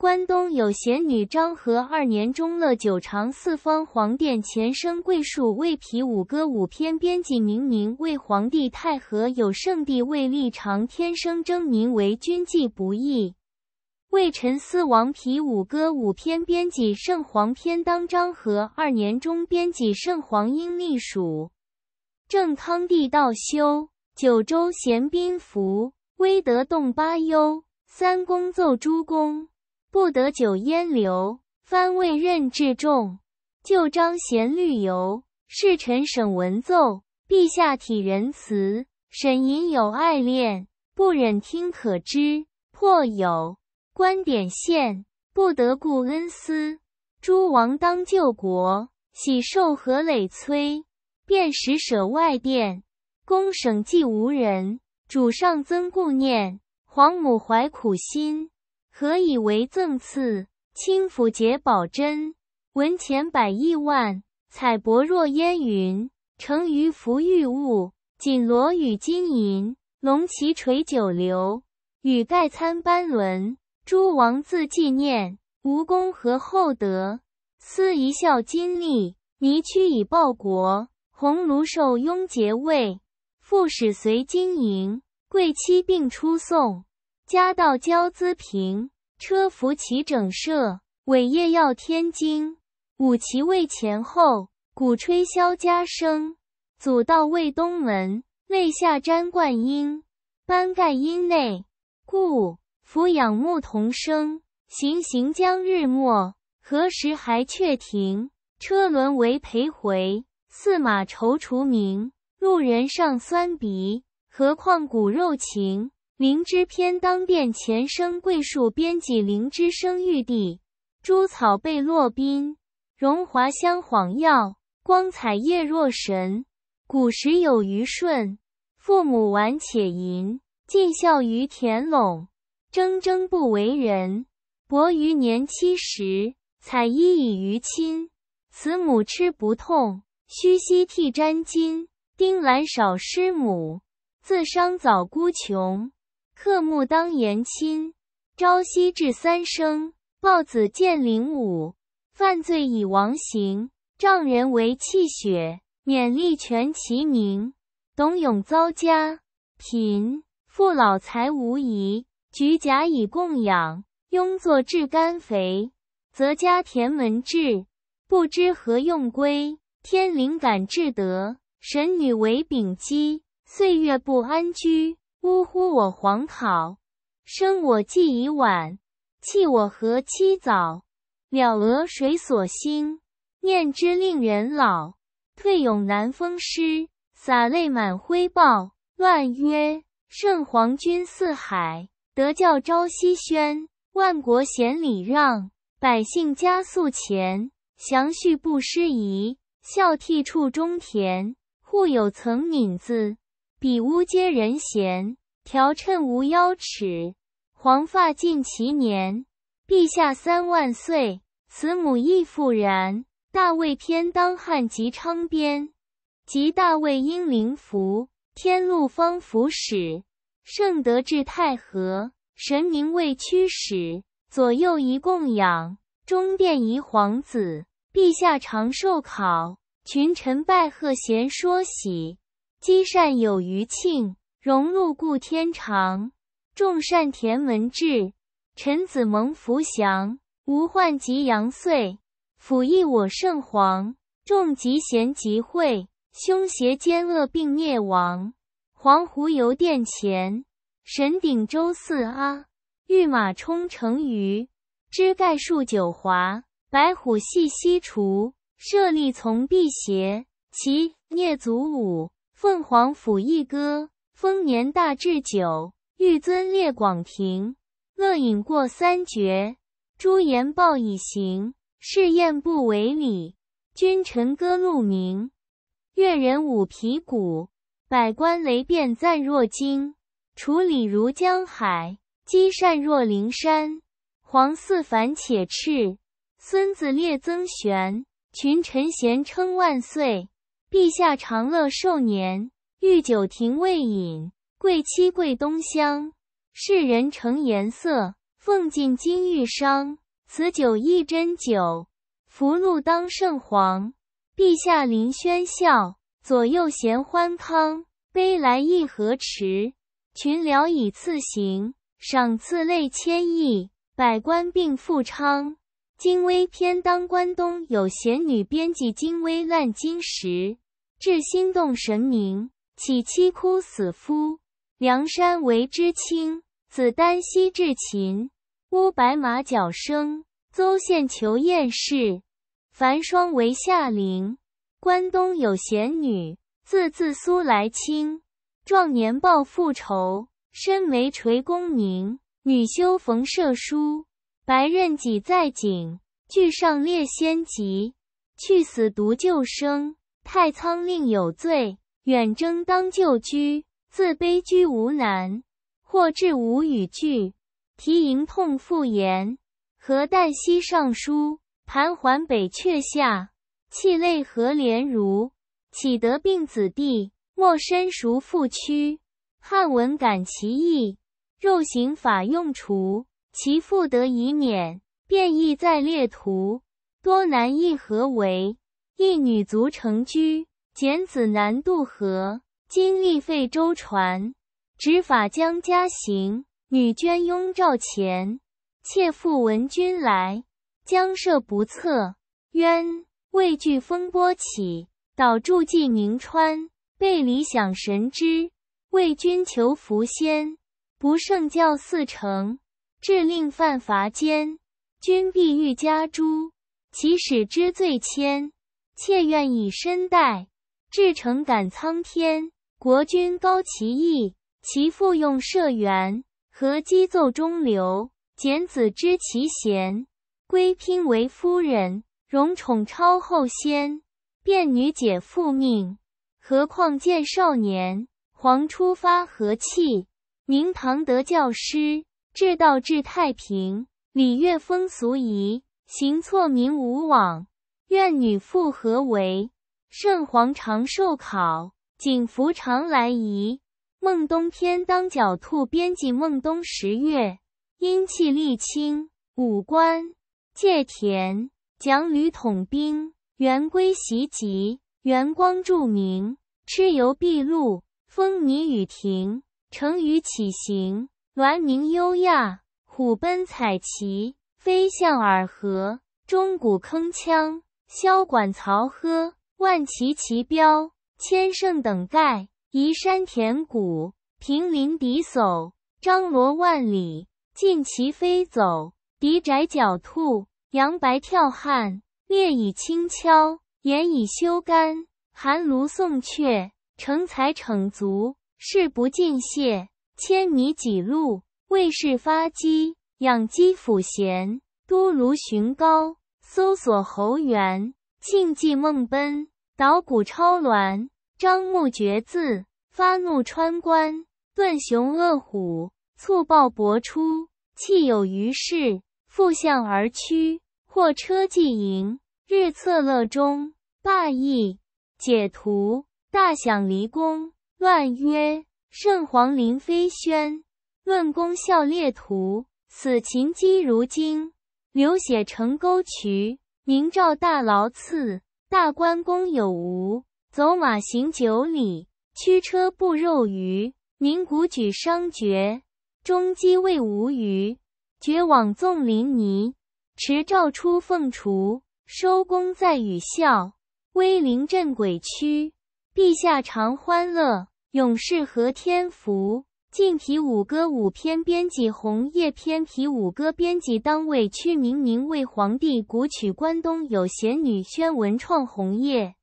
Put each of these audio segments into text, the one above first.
关东有贤女，张合二年中乐九长四方，皇殿前生贵树魏皮五歌五篇，编辑明明。魏皇帝太和有圣帝，魏立长，天生争名，为君计不易。魏臣思王皮五歌五篇，编辑圣皇篇当张合二年中编辑圣皇应隶属。正康帝道修九州贤宾服，威德动八幽，三公奏诸公。不得久淹流，翻未任至重。旧章贤律尤，侍臣省文奏，陛下体仁慈，沈吟有爱恋，不忍听可知。破有观点现，不得顾恩私。诸王当救国，喜受何累催？便使舍外殿，宫省既无人，主上增顾念，皇母怀苦心。何以为赠赐，清府结宝珍，文钱百亿万，彩帛若烟云。乘舆服玉物，锦罗与金银，龙旗垂九流，羽盖参班轮。诸王自纪念，无功何厚德？思一笑金栗，泥屈以报国。鸿胪受庸节位，副使随经营。贵戚并出送，家道交资平。车扶齐整设，尾夜要天津。五旗未前后，鼓吹箫家声。祖道未东门，泪下沾冠缨。班盖阴内，故俯仰目同声。行行将日暮，何时还阙停？车轮为陪回，驷马踌躇鸣。路人尚酸鼻，何况骨肉情？灵芝篇，当殿前生桂树，编辑灵芝生玉地。诸草被落宾，荣华相晃耀，光彩叶若神。古时有虞舜，父母顽且淫，尽孝于田陇，铮铮不为人。伯于年七十，采衣以娱亲，慈母吃不痛，须膝替沾巾。丁兰少失母，自伤早孤穷。克木当言亲，朝夕至三生。豹子见灵武，犯罪以亡刑。丈人为泣血，勉力全其名。董永遭家贫，父老财无遗，举甲以供养。佣作至甘肥，则家田门至，不知何用归。天灵感至德，神女为丙姬。岁月不安居。呜呼！我皇考生我既已晚，弃我何其早！了鹅谁所兴？念之令人老。退勇南风师，洒泪满挥豹。乱曰：圣皇君四海，德教朝夕宣。万国贤礼让，百姓家速前。祥序不失仪，孝悌处中田。户有曾闵子。比屋皆人贤，条衬无腰尺，黄发尽其年，陛下三万岁。慈母亦复然。大卫天当汉及昌边，及大卫英灵符，天禄方符使。圣德至太和，神明为驱使。左右宜供养，中殿宜皇子。陛下长寿考，群臣拜贺贤说喜。积善有余庆，荣禄固天长。众善田文治，臣子蒙福祥。无患疾阳岁，辅益我圣皇。众吉贤集会，凶邪奸恶并灭亡。黄湖游殿前，神鼎周四阿。玉马冲成隅，芝盖树九华。白虎系西厨，设立从辟邪。其聂祖五。凤凰府一歌，丰年大至酒，玉樽列广庭，乐饮过三绝，朱颜报以行，誓宴不为礼。君臣歌鹿鸣，越人舞皮鼓。百官雷变赞若惊，处礼如江海，积善若灵山。皇嗣繁且斥，孙子列曾玄，群臣贤称万岁。陛下长乐寿年，御酒亭未饮，贵妻贵东乡，世人呈颜色，奉进金玉觞。此酒亦斟酒，福禄当圣皇。陛下临轩笑，左右衔欢康。杯来亦何持。群僚以次行，赏赐类千亿，百官并富昌。金微偏当关东有贤女，编辑金微烂金时，至心动神明，起妻哭死夫。梁山为之倾，子丹西至秦，乌白马角生，邹县求艳氏，樊霜为夏陵。关东有贤女，字字苏来卿。壮年报父仇，身为垂功宁，女修逢射书。白刃戟在颈，巨上列先籍，去死独救生，太仓令有罪。远征当旧居，自卑居无难。或至无语句，啼迎痛复言。何旦息上书，盘桓北阙下。泣泪何连如，岂得病子弟？莫身孰负屈，汉文感其意，肉刑法用除。其父得以免，便亦在列图。多男亦何为？一女足成居。简子南渡河，今立废舟船。执法将家行，女捐拥照前。妾妇闻君来，将涉不测渊，畏惧风波起，岛筑济宁川。背理想神知，为君求福仙，不胜教四成。至令犯罚监，君必欲加诛。其使之罪愆，妾愿以身代。至诚感苍天，国君高其义。其父用社员，何基奏中流。简子知其贤，归聘为夫人，荣宠超后先。便女解父命，何况见少年。皇初发何气？明堂得教师。至道至太平，礼乐风俗宜，行错民无往。愿女复何为？圣皇长寿考，景福常来仪。孟冬天当角兔，编辑孟冬十月，阴气力清。五官戒田讲旅统兵，圆归袭集元光著名，蚩尤毕露，风泥雨停，成语起行。鸾鸣优雅，虎奔彩旗飞向尔河，钟鼓铿锵，箫管嘈喝，万骑齐飙，千乘等盖，移山填谷，平林敌叟，张罗万里，尽骑飞走，敌宅狡兔，羊白跳汉，列以轻敲，言以修干，寒炉送雀，成材逞足，事不尽谢。千里几路？为氏发机，养鸡抚弦，都如寻高，搜索侯园，竞技梦奔，捣鼓超鸾，张目绝字，发怒穿关，顿雄恶虎，促暴搏出，气有余势，负相而趋，或车骑迎，日策乐中，霸役解图，大享离宫，乱曰。圣皇临飞轩，论功效列图。此秦基如今流血成沟渠。明照大牢次，大关公有无。走马行九里，驱车步肉鱼。鸣谷举伤绝，中击未无余。绝往纵林泥，持照出凤雏。收功在羽效，威灵镇鬼区。陛下常欢乐。勇士和天福，晋体五歌五篇，编辑红叶篇体五歌，编辑单位屈明明为皇帝古曲。关东有贤女，宣文创红叶。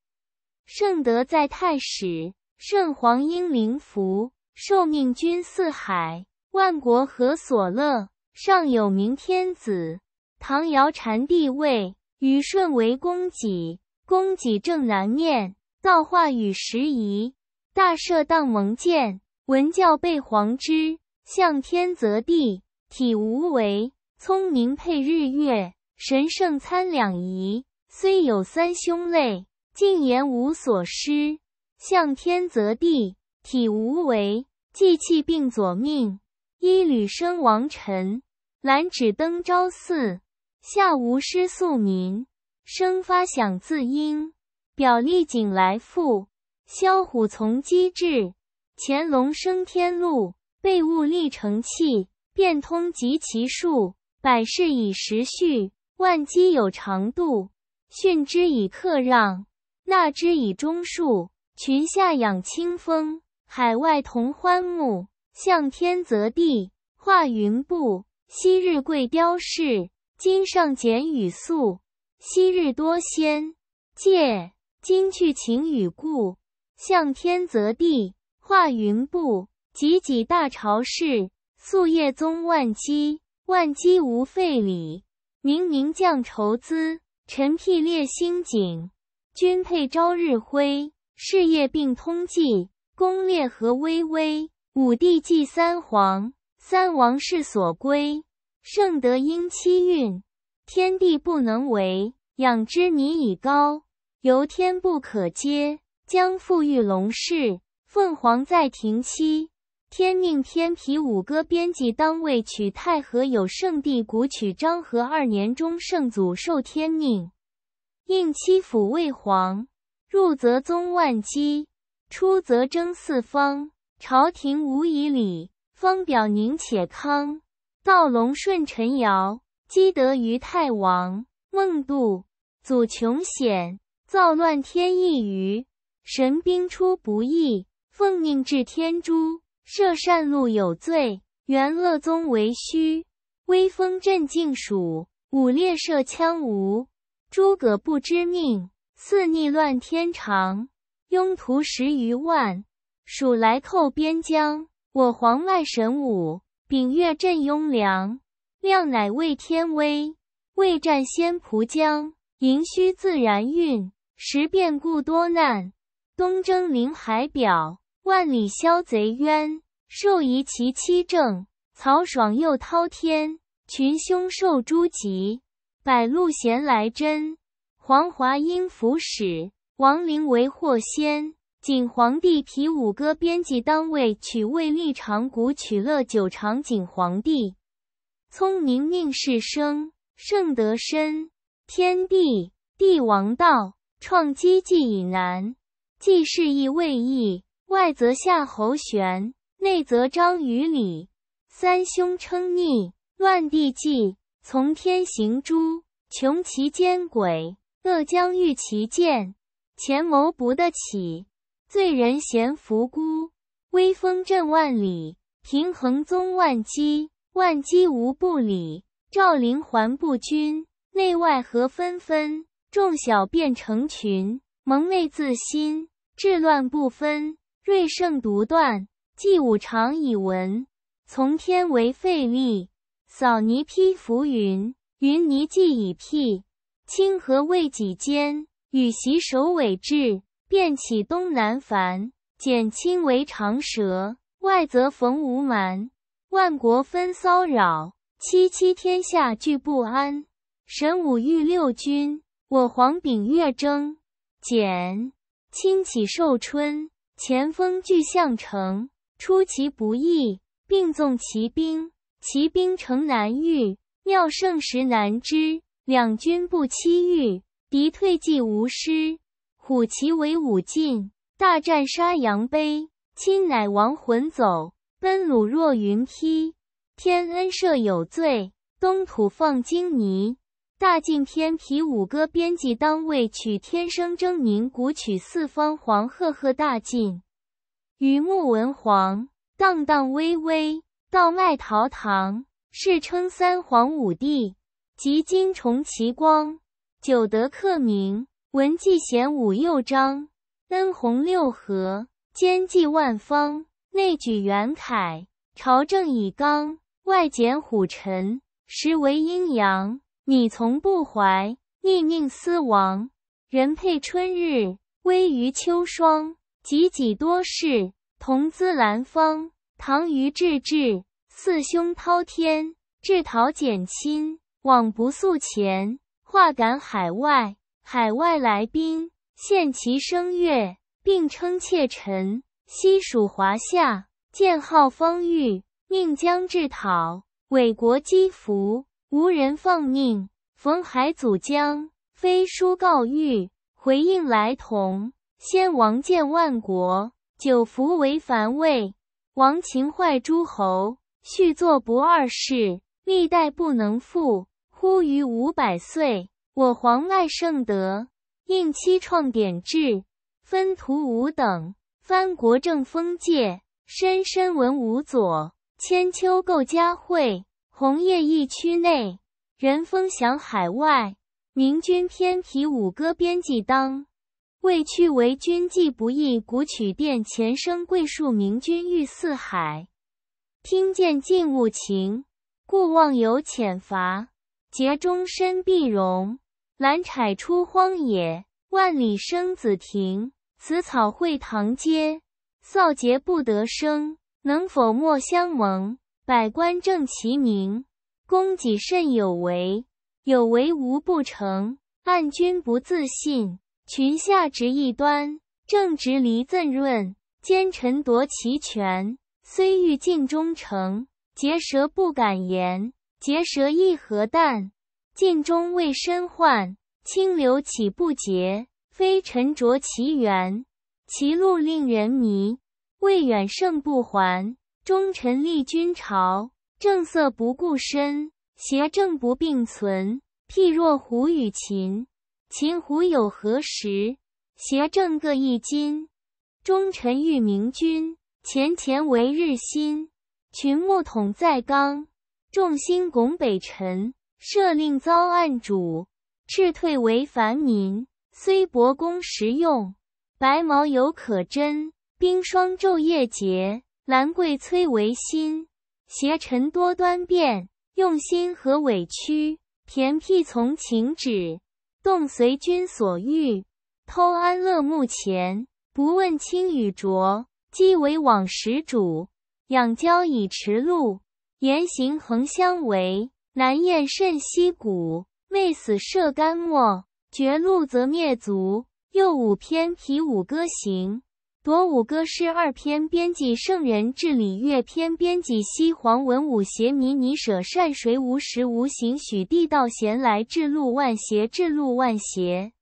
圣德在太史，圣皇英灵符，受命君四海，万国何所乐？上有明天子，唐尧禅帝位，禹舜为公己，公己正南面，造化与时宜，大赦当蒙剑，文教被皇之。向天则地，体无为。聪明配日月，神圣参两仪。虽有三兄类，竟言无所失。向天则地，体无为。祭器并左命，衣履生王臣。兰指登昭寺，下无失素民。生发响自音，表立景来复。枭虎从机智，潜龙升天路。备物立成器，变通及其数。百事以时序，万机有常度。训之以克让，纳之以忠恕。群下养清风，海外同欢目。向天则地，化云布。昔日贵雕饰，今尚简与素。昔日多仙借今去情与故。向天择地，化云布；几几大朝势，夙夜宗万机。万机无废礼，明明降筹资。臣辟列星景，君配朝日晖。事业并通济，功烈何巍巍。五帝祭三皇，三王世所归。圣德应七运，天地不能违。养之泥已高，由天不可接。将复遇龙氏，凤凰在庭期，天命天皮，五哥编辑当位，取太和有圣帝，古曲张和二年中，圣祖受天命，应七府位皇，入则宗万基，出则征四方，朝廷无以礼，方表宁且康。造龙顺臣尧，积德于太王。孟度祖穷险，造乱天意于。神兵出不易，奉命至天诛。设善路有罪，元乐宗为虚。威风镇静蜀，武烈射羌吴。诸葛不知命，四逆乱天常。庸徒十余万，蜀来寇边疆。我皇外神武，秉月镇庸凉。亮乃畏天威，未战先蒲江。盈虚自然运，时变故多难。东征临海表，万里消贼冤。受夷其妻政，曹爽又滔天。群凶受诛及。百禄咸来真，黄华应符使，王陵为祸先。景皇帝体五歌，编辑当位取魏立长古，取乐久长景皇帝。聪明宁世生，圣德深。天地帝王道，创基既以难。既仕亦未易，外则夏侯玄，内则张与李。三兄称逆乱，帝纪从天行诛，穷其奸诡，恶将欲其见？前谋不得起，罪人咸伏辜。威风震万里，平衡宗万机。万机无不理，赵灵还不均。内外合纷纷？众小变成群，蒙昧自心。治乱不分，瑞圣独断，既五常以文，从天为废力。扫泥披浮云，云泥既以辟。清河未己间，羽习首尾至，便起东南凡。简清为长蛇，外则逢吴蛮，万国纷骚扰，七七天下俱不安。神武御六军，我皇秉月征，简。亲启寿春，前锋据象城，出其不意，并纵骑兵。骑兵城南遇，妙胜时难知。两军不期遇，敌退计无失。虎骑为武进，大战杀羊碑。亲乃亡魂走，奔虏若云梯。天恩赦有罪，东土放金泥。大晋天皮五歌编辑单位曲天生狰狞古曲四方黄赫赫大晋榆木文皇荡荡巍巍道迈陶唐世称三皇五帝集金重其光九德克明文纪贤武又彰恩弘六合兼济万方内举元凯朝政以刚外简虎臣实为阴阳。你从不怀逆宁思亡，人佩春日，微于秋霜。己几多事，同兹兰芳。唐虞治治，四兄滔天。治讨简亲，往不速前。化感海外，海外来宾，献其声乐，并称妾臣。西蜀华夏，建号方域，宁江治讨，为国积福。无人奉命，逢海祖江，飞书告谕，回应来同。先王建万国，九服为凡位。王秦坏诸侯，续作不二世，历代不能复。忽于五百岁，我皇赖圣德，应期创典制，分途五等，藩国正封界。深深文武佐，千秋构佳会。红叶驿区内，人风响海外。明君偏提五歌，编辑当。未去为君记不易，古曲殿前生桂树。明君遇四海，听见静物情，故忘有浅伐，节终身必荣。兰采出荒野，万里生紫庭。此草会堂阶，扫劫不得生。能否莫相蒙？百官正其名，公己甚有为。有为无不成，暗君不自信。群下植一端，正直离憎润。奸臣夺其权，虽欲尽忠诚，结舌不敢言。结舌亦何惮？尽忠未身患，清流岂不竭？非沉浊其源，其路令人迷。未远胜不还。忠臣立君朝，正色不顾身。邪正不并存，譬若虎与秦。秦虎有何时？邪正各一君。忠臣欲明君，前前为日新。群牧统在纲，众星拱北辰。设令遭暗主，赤退为凡民。虽薄功实用，白毛犹可真。冰霜昼夜结。兰桂崔维新，邪臣多端变。用心何委屈？偏僻从情止，动随君所欲。偷安乐目前，不问清与浊。积为往时主，养交以驰路，言行横相违，难厌慎溪谷。未死射干末，绝路则灭族。又五篇，题五歌行。《夺五歌诗二篇》编辑圣人治礼乐篇编辑西皇文武协迷尼舍善谁无时无形许地道贤来至路万邪至路万邪。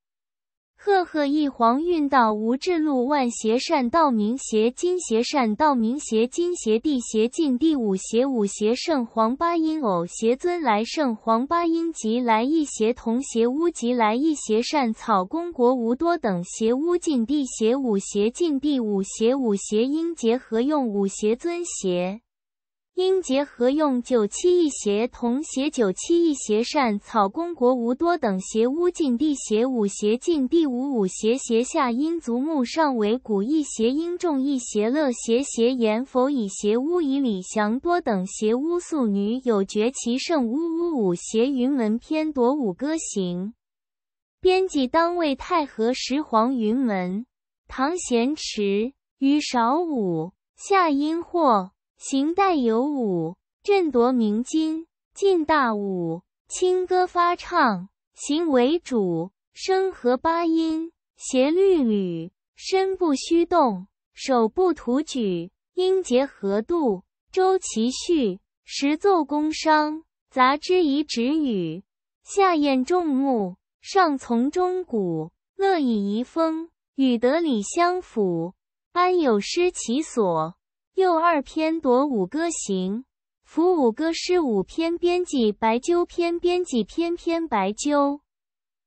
赫赫一黄运道无至路，万邪善道明邪金邪善道明邪金邪地邪净地五邪五邪圣黄八音偶邪尊来圣黄八音集来一邪同邪乌集来一邪善草公国无多等邪乌尽地邪五邪尽地五邪五邪音结合用五邪尊邪。应结合用九七一邪同邪九七一邪善草公国无多等邪巫尽地邪五邪尽地无五邪邪下阴足目，上为古一邪阴众一邪乐邪邪言否以邪巫以礼祥多等邪巫素女有绝其圣巫巫五邪云门篇夺五歌行，编辑当为太和石黄云门，唐贤池于少五夏阴或。行代有舞，振铎鸣金；进大舞，清歌发唱。行为主，声和八音，谐律吕，身不虚动，手不徒举。音节合度，周其序。十奏宫商，杂之以止语。下宴众目，上从中鼓。乐以遗风，与德礼相辅，安有失其所？右二篇夺五歌行，抚五歌诗五篇，编辑白鸠篇，编辑篇篇白鸠，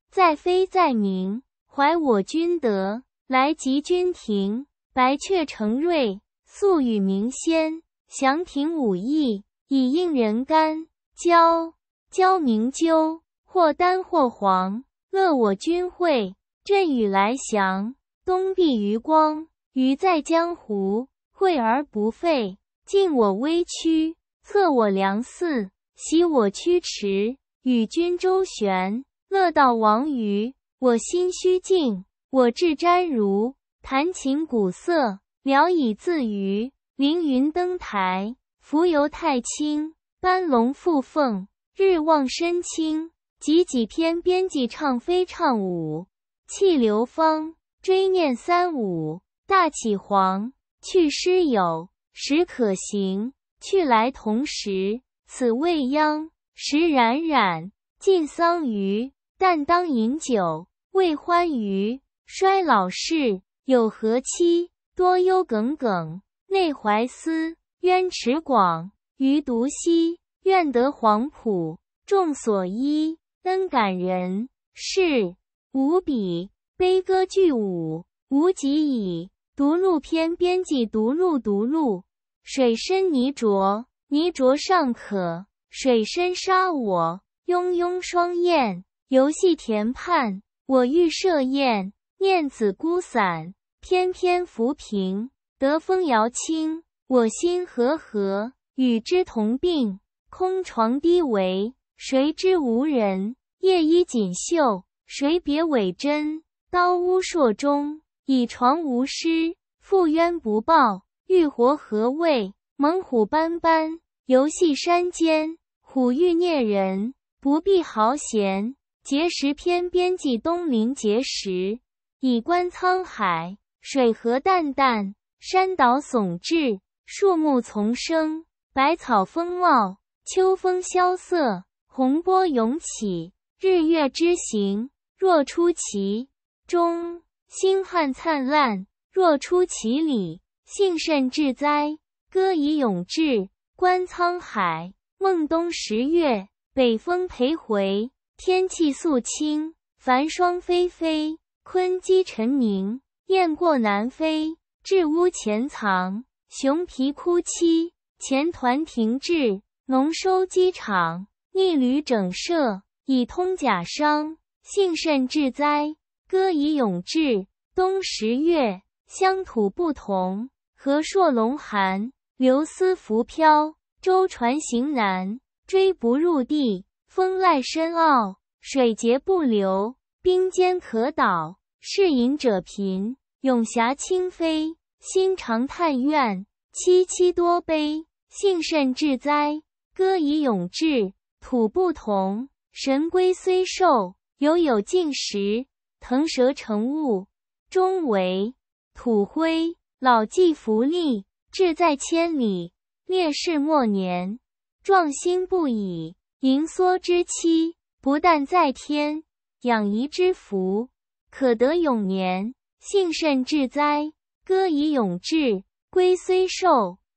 在飞在鸣，怀我君德，来及君庭。白雀成瑞，素与鸣仙，翔庭舞艺，以应人干。交交鸣鸠，或丹或黄，乐我君会，阵雨来降，东壁余光，余在江湖。惠而不废，尽我微躯；测我良嗣，习我屈迟。与君周旋，乐道亡于我心虚静，我志瞻如。弹琴鼓瑟，聊以自娱。凌云登台，浮游太清。班龙附凤，日望身清，几几篇编辑唱，飞唱舞，气流芳，追念三五，大启皇。去师友，时可行；去来同时，此未央。时冉冉，尽桑榆。但当饮酒，为欢愉。衰老事，有何期？多忧耿耿，内怀思，渊池广。余独栖。愿得黄浦众所依。恩感人，事无比。悲歌俱舞，无极矣。独录篇，编辑独录独录，水深泥浊，泥浊尚可；水深杀我。庸庸双燕，游戏田畔。我欲设宴，念子孤散。翩翩浮萍，得风摇轻。我心何何，与之同病。空床低帷，谁知无人？夜衣锦绣，谁别委真？高屋朔中。以床无尸，负冤不报，欲活何谓？猛虎斑斑，游戏山间，虎欲啮人，不必豪贤。碣石篇，编辑东临碣石，以观沧海。水何澹澹，山岛竦峙。树木丛生，百草丰茂。秋风萧瑟，洪波涌起。日月之行，若出其中。星汉灿烂，若出其里。幸甚至哉，歌以咏志。观沧海。孟冬十月，北风裴回。天气肃清，繁霜霏霏，坤鸡晨鸣，雁过南飞。雉乌潜藏，熊皮哭泣，前团停滞，农收机场。逆旅整舍，以通甲商。幸甚至哉。歌以咏志。冬十月，乡土不同。河朔龙寒，流丝浮漂，舟船行难。追不入地，风濑深奥，水竭不流，冰坚可倒，适隐者贫，永霞清飞，心常叹怨，凄凄多悲。幸甚至哉，歌以咏志。土不同，神龟虽寿，犹有竟时。腾蛇乘雾，终为土灰；老骥伏枥，志在千里。烈士暮年，壮心不已。盈缩之期，不但在天；养怡之福，可得永年。幸甚至哉，歌以咏志。《龟虽寿》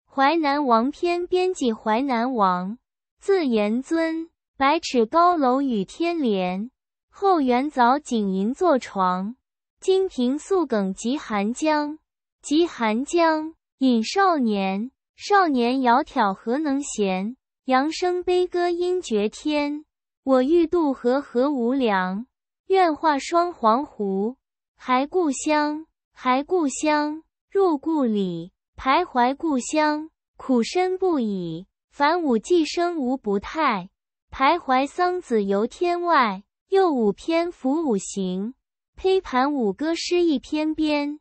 淮南王篇，编辑淮南王，字延尊。百尺高楼与天连。后园早景，银坐床。金瓶素梗及寒江，及寒江。饮少年，少年窈窕何能闲？扬声悲歌，音绝天。我欲渡河，河无梁。愿化双黄鹄，还故乡。还故乡，入故里，徘徊故乡，苦身不已。凡五季生，无不泰。徘徊桑梓，游天外。又五篇，符五行，胚盘五歌诗一篇篇，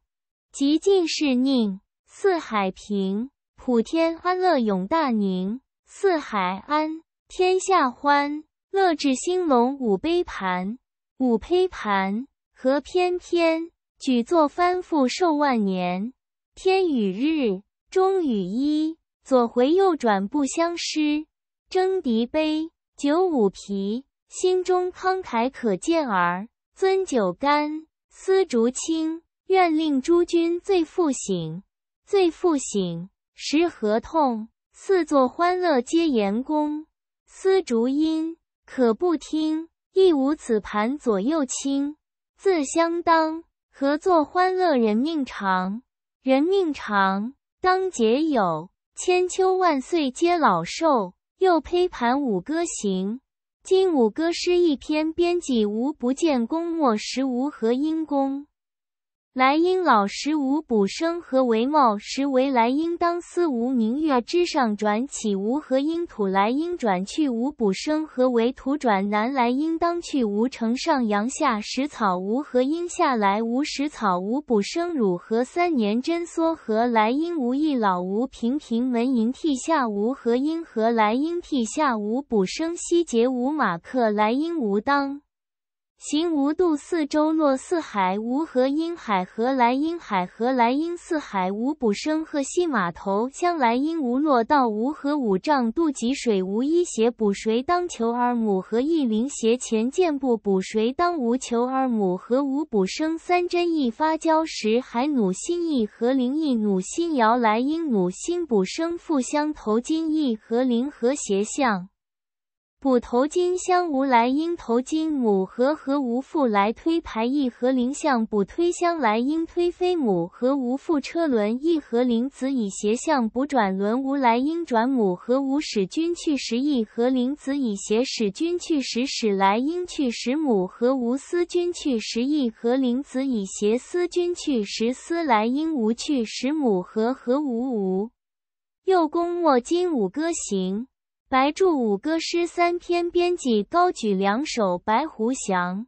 极尽是宁，四海平，普天安乐永大宁，四海安，天下欢乐至兴隆，五杯盘，五胚盘和翩翩，举座翻覆寿万年，天与日中与一，左回右转不相失，征笛悲，九五皮。心中慷慨可见耳，尊酒干，丝竹清，愿令诸君醉复醒，醉复醒，时何痛？四座欢乐皆言公，丝竹音可不听，亦无此盘左右倾，自相当，何作欢乐？人命长，人命长，当结友，千秋万岁皆老寿。又呸盘五歌行。今五歌》诗一篇，编辑无不见功。墨实无何因功。莱茵老时无补生，何为茂，时为莱茵当思无明月之上转，岂无何因土莱茵转去无补生，何为土转南莱鹰当去无城上阳下食草，无何因下来无食草无补生，汝何三年真缩何莱茵无一老无平平门迎涕下无何因何莱茵涕下无补生，西节无马克莱茵无当。行无渡，四周落四海，无河因海，何蓝因海，何蓝因四海。无补生，河西码头，将来因无落到无河五丈渡，脊水无一邪补谁当求二母？何一灵斜前见不补谁当无求二母？何无补生三针一发交时，海努心意何灵意努心摇来鹰努心补生复相投金意何灵何谐相。补头金相无来，因头金母和和无父来推牌一和灵相补推相来因推非母和无父车轮一和灵子以斜相补转轮无来因转母和无使君去时亿和灵子以斜使君去时使来因去时母和无思君去时亿和灵子以斜思君去时思来因无去时母和和无无右公末金五歌行。白著五歌诗三篇，编辑高举两首《白狐祥》，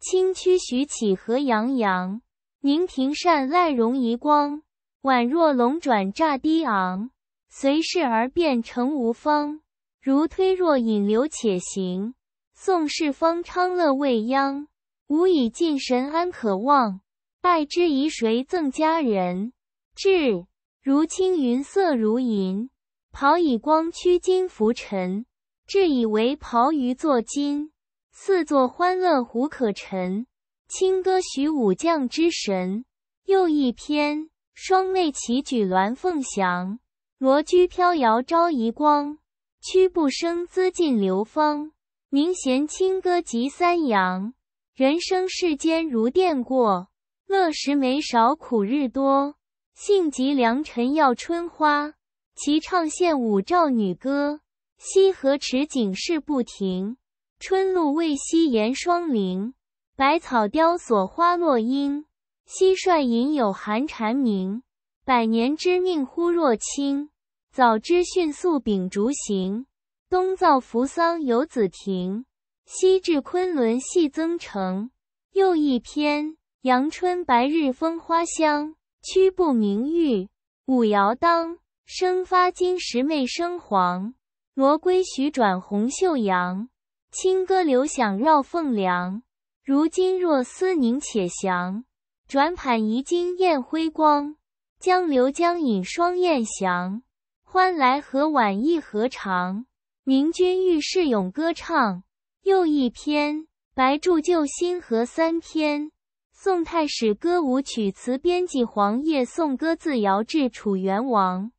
清曲徐起和扬扬，凝庭善赖容仪光，宛若龙转乍低昂，随势而变成无方，如推若引流且行。宋世方昌乐未央，吾以尽神安可望？爱之以谁赠佳人？至如青云色如银。刨以光驱金浮尘，至以为刨鱼作金，四座欢乐胡可沉。清歌许武将之神。又一篇，双泪齐举鸾凤翔，罗裾飘摇招遗光。屈不生资尽流芳，明贤清歌集三阳。人生世间如电过，乐时没少苦日多。幸及良辰要春花。齐唱献舞，赵女歌。西河池景事不停，春露未晞，严霜凌，百草凋索，花落英。蟋蟀吟有寒蝉鸣。百年之命忽若轻。早知迅速秉烛行。东造扶桑游子亭，西至昆仑系增城。又一篇，阳春白日风花香。曲步明玉舞瑶当。生发金石媚生黄，罗归许转红袖扬，清歌流响绕凤梁。如今若思凝且降，转盘移金艳辉光，江流江影双燕翔。欢来何晚意何长？明君遇试咏歌唱，又一篇。白著旧新河三篇，宋太史歌舞曲词编辑。黄叶颂歌自尧至楚元王。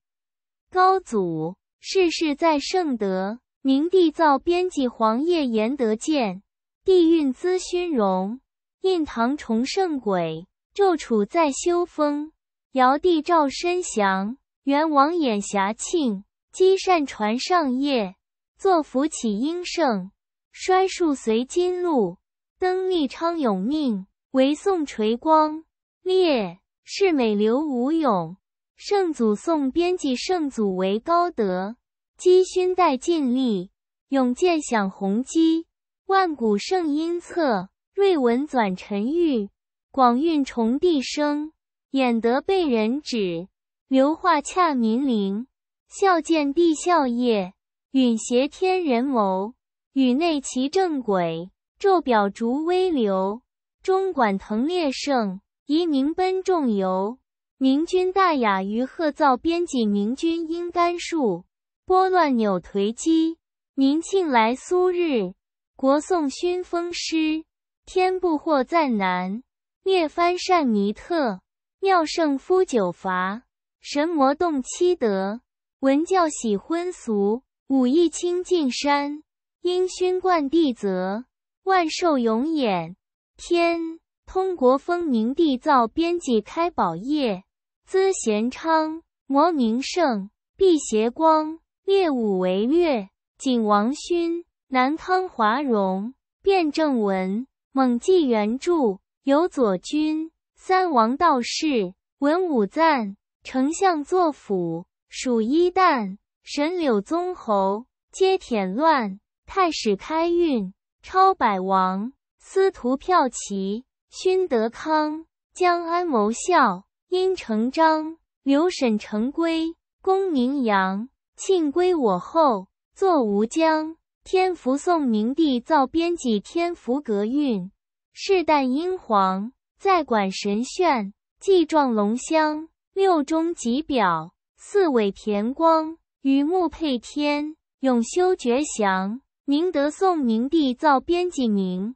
高祖世世在圣德，明帝造编辑黄叶严德建，帝运资勋荣，印堂崇圣轨。纣楚在修封。尧帝召申祥，元王衍霞庆，积善传上业，作福起英盛，衰数随金禄，登历昌永命，为宋垂光烈，世美流无永。圣祖颂，编辑圣祖为高德，积勋带尽力，永建享鸿基，万古圣音册，瑞文纂陈玉，广运崇帝声，演德被人指，流化洽民灵，孝见帝孝业，允协天人谋，宇内齐正轨，昼表逐微流，中管腾列盛，遗名奔众游。明君大雅于鹤造编辑，明君应丹树拨乱扭颓基。明庆来苏日，国颂熏风诗。天不惑赞南，涅番善弥特妙圣夫九伐，神魔动七德。文教喜婚俗，武艺清净山。英勋冠帝泽，万寿永衍，天通国风明地造编辑开宝业。资贤昌，摩名盛，辟邪光，列武为略。景王勋，南康华容，辩正文，猛记原著。有左军三王道士，文武赞，丞相作辅，蜀一旦，神柳宗侯，皆舔乱。太史开运，超百王，司徒骠骑，勋德康，江安谋孝。因成章，留沈成规，功名扬；庆归我后，坐吴江。天福宋明帝造编辑《天福阁韵》，世旦英皇，在管神炫，祭壮龙香，六中极表，四尾田光，羽目配天，永修绝祥。明德宋明帝造编辑明，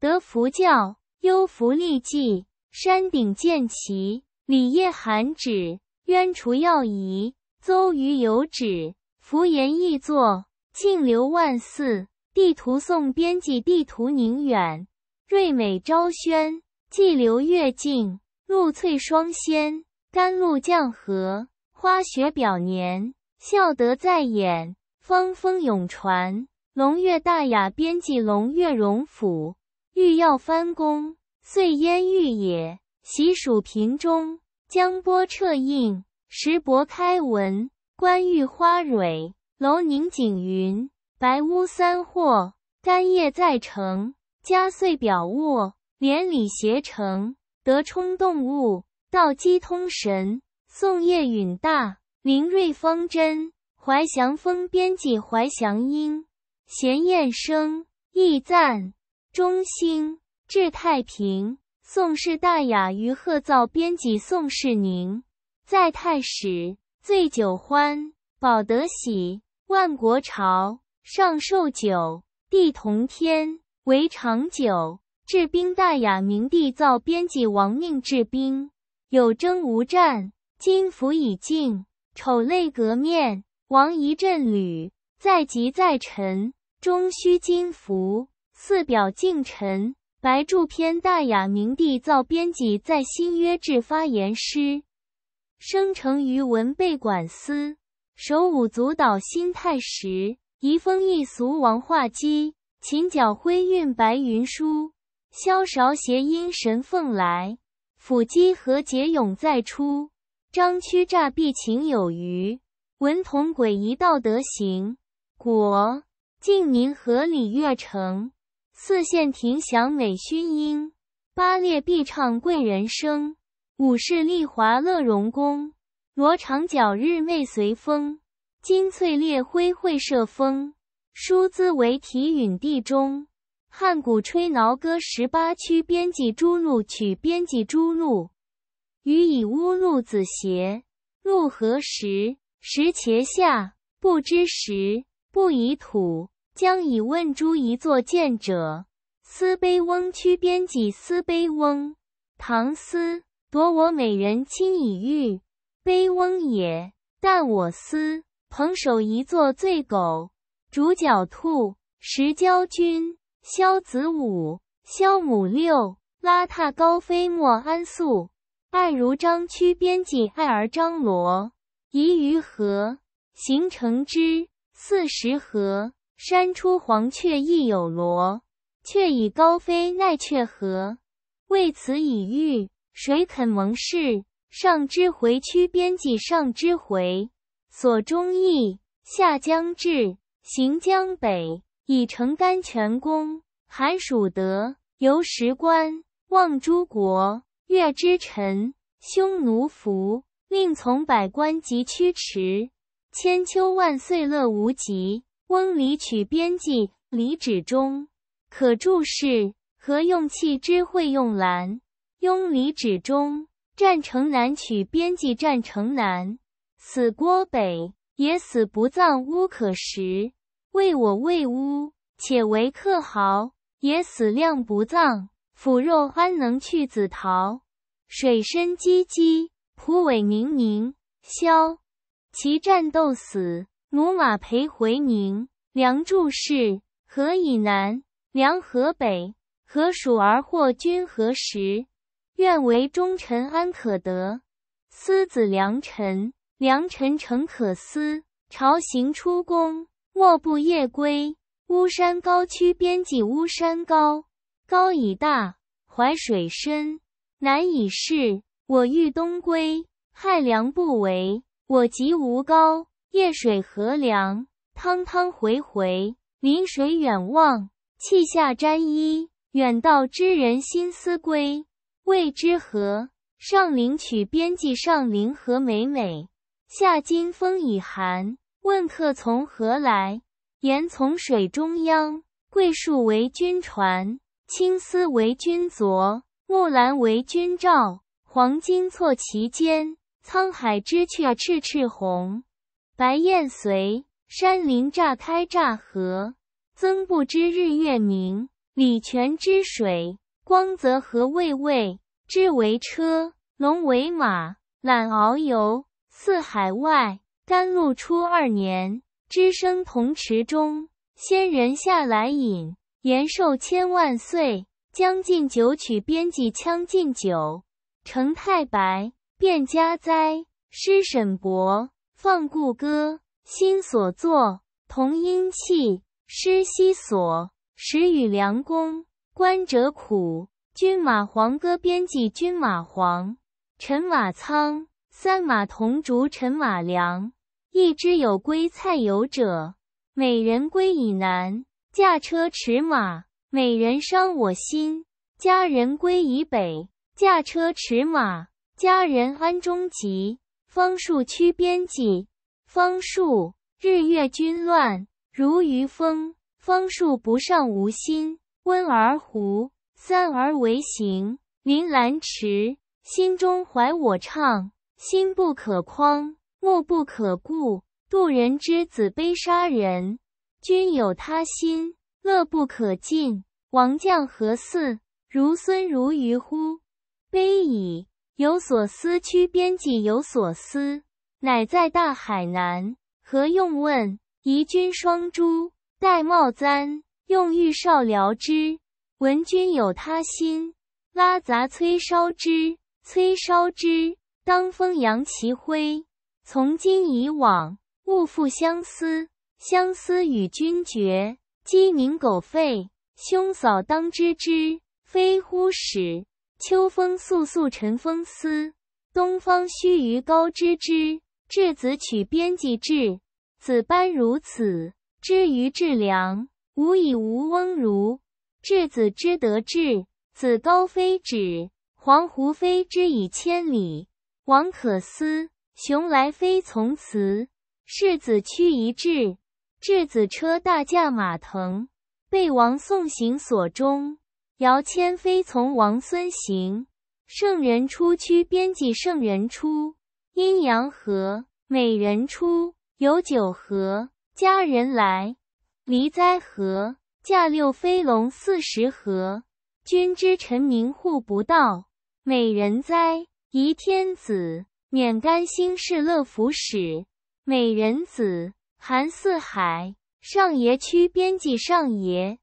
德福教，优福利济，山顶见旗。李叶寒旨，渊除药仪，邹于有纸，福言易作，敬留万四。地图送编辑，地图宁远，瑞美昭宣，季流月静，露翠双仙，甘露降和，花雪表年，孝德在眼，丰风永传，龙月大雅编辑，龙月荣府，欲要翻工，遂焉欲也。习属瓶中，江波澈映，石帛开纹，冠玉花蕊，楼凝景云，白屋三获，干叶在成，家岁表卧，连理谐成，德充动物，道机通神，宋叶允大，灵瑞方贞，怀祥风编辑怀祥音，贤彦生，易赞中兴，致太平。宋氏大雅于贺造编辑。宋世宁在太史醉酒欢，保德喜万国朝上寿酒，地同天为长久。治兵大雅明帝造编辑。王命治兵，有征无战。金服已尽，丑类革面。王仪振旅，在吉在辰，终须金服，四表敬臣。白著篇《大雅明帝》造编辑在新约制发言师，生成于文备馆司，手舞足蹈心态时，移风易俗王化机，琴角徽韵白云舒，萧韶谐音神凤来，抚鸡和解永再出，张曲诈必情有余，文同鬼一道德行，果敬宁和礼乐成。四线亭响美熏英，八列必唱贵人声。五世丽华乐融宫，罗裳角日媚随风。金翠列辉会射风，书姿为题允帝中。汉古吹铙歌十八曲，编辑朱鹭曲编辑朱鹭。予以乌鹭子谐，鹿何时？食茄下，不知时，不以土。将以问诸一作贱者，思悲翁屈边辑，思悲翁，唐思夺我美人亲以玉，悲翁也。但我思捧手一作醉狗，主角兔石交君萧子武萧母六，邋遢高飞莫安宿，爱如张屈边辑，爱而张罗，疑于何形成之四十何。山出黄雀亦有罗，却已高飞奈却何？为此以欲，谁肯蒙氏？上之回曲边际，上之回所中意下将至行江北，已成甘泉功。寒暑德由石关，望诸国越之臣，匈奴服。令从百官及驱迟，千秋万岁乐无极。《翁离曲》编辑李址中，可注释何用弃之？会用兰。《翁黎址中战城南曲》编辑战城南，死郭北，也死不葬乌可食？为我为乌，且为客豪也死量不葬，腐肉安能去子逃？水深激激，蒲苇冥冥。萧，其战斗死。驽马陪回宁，梁祝氏河以南，梁河北，何属而获君何时？愿为忠臣安可得？思子良臣，良臣诚可思。朝行出宫，莫不夜归。巫山高，屈边际；巫山高，高以大，淮水深，难以事。我欲东归，害良不为；我即无高。夜水何凉，汤汤回回。临水远望，气下沾衣。远道之人，心思归，未知和上林曲，编辑上林和美美。夏金风已寒，问客从何来？言从水中央。桂树为君传，青丝为君着，木兰为君照，黄金错其间。沧海之阙，赤赤红。白燕随山林，乍开乍合，曾不知日月明。礼泉之水，光泽何蔚蔚。之为车，龙为马，懒遨游四海外。甘露初二年，之生同池中。仙人下来饮，延寿千万岁。将进酒，曲编辑《将进酒》，成太白。变家哉，诗沈博。望故歌，心所作，同音气。诗兮所始，与良公，关者苦，君马黄，歌编辑君马黄，臣马仓，三马同竹臣马良。一之有归，蔡有者。美人归以南，驾车驰马。美人伤我心。佳人归以北，驾车驰马。佳人安中及。方树区编辑。方树日月均乱如鱼风。方树不上无心温而胡三而为行。云兰池心中怀我怅，心不可匡，目不可顾。渡人之子悲杀人，君有他心乐不可尽。王将何似？如孙如鱼乎？悲矣。有所思，屈边辑有所思，乃在大海南。何用问？疑君双珠戴帽簪，用玉少聊之。闻君有他心，拉杂催烧之。催烧之，当风扬其灰。从今以往，勿复相思。相思与君绝。鸡鸣狗吠，兄嫂当知之，非乎？使。秋风簌簌晨风思。东方须臾，高枝枝。稚子取鞭，辑稚子般如此，之于稚良，无以无翁如。稚子之得志，子，高飞止。黄鹄飞之以千里，王可思。雄来非从此。世子驱一稚，稚子车大驾，马腾被王送行所中。姚千飞从王孙行，圣人出，区编辑圣人出，阴阳和。美人出，有九合；佳人来，离灾合。嫁六飞龙四十合，君之臣民护不道。美人哉，宜天子，免甘心事乐福使。美人子，含四海；上爷区编辑上爷。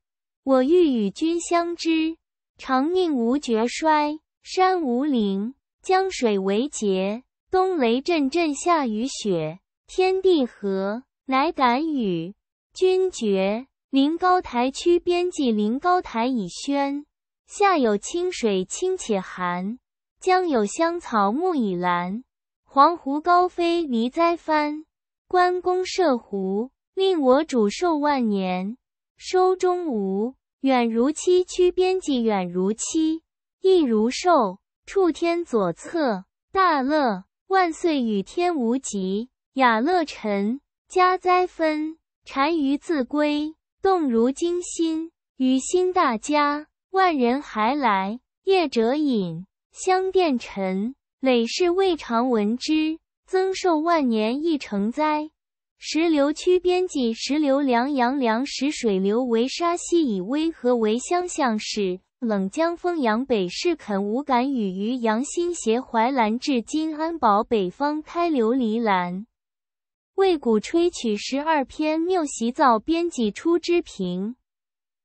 我欲与君相知，长命无绝衰。山无陵，江水为竭。冬雷震震，夏雨雪，天地合，乃敢与君绝。临高台，屈边际。临高台，倚轩。下有清水，清且寒。江有香草木以兰。黄鹄高飞，离灾翻。关公射狐，令我主寿万年。收中无远，如期区边际远如期，亦如寿触天左侧大乐万岁与天无极，雅乐臣家灾分单于自归动如惊心，与心大家万人还来夜者饮香殿臣累世未尝闻之，增寿万年亦成灾。石流区编辑石流梁杨梁石水流为沙溪以微河为相向事冷江丰阳北市垦无敢与于阳新协淮兰至金安堡北方开流离兰魏古吹曲十二篇谬习造编辑出之平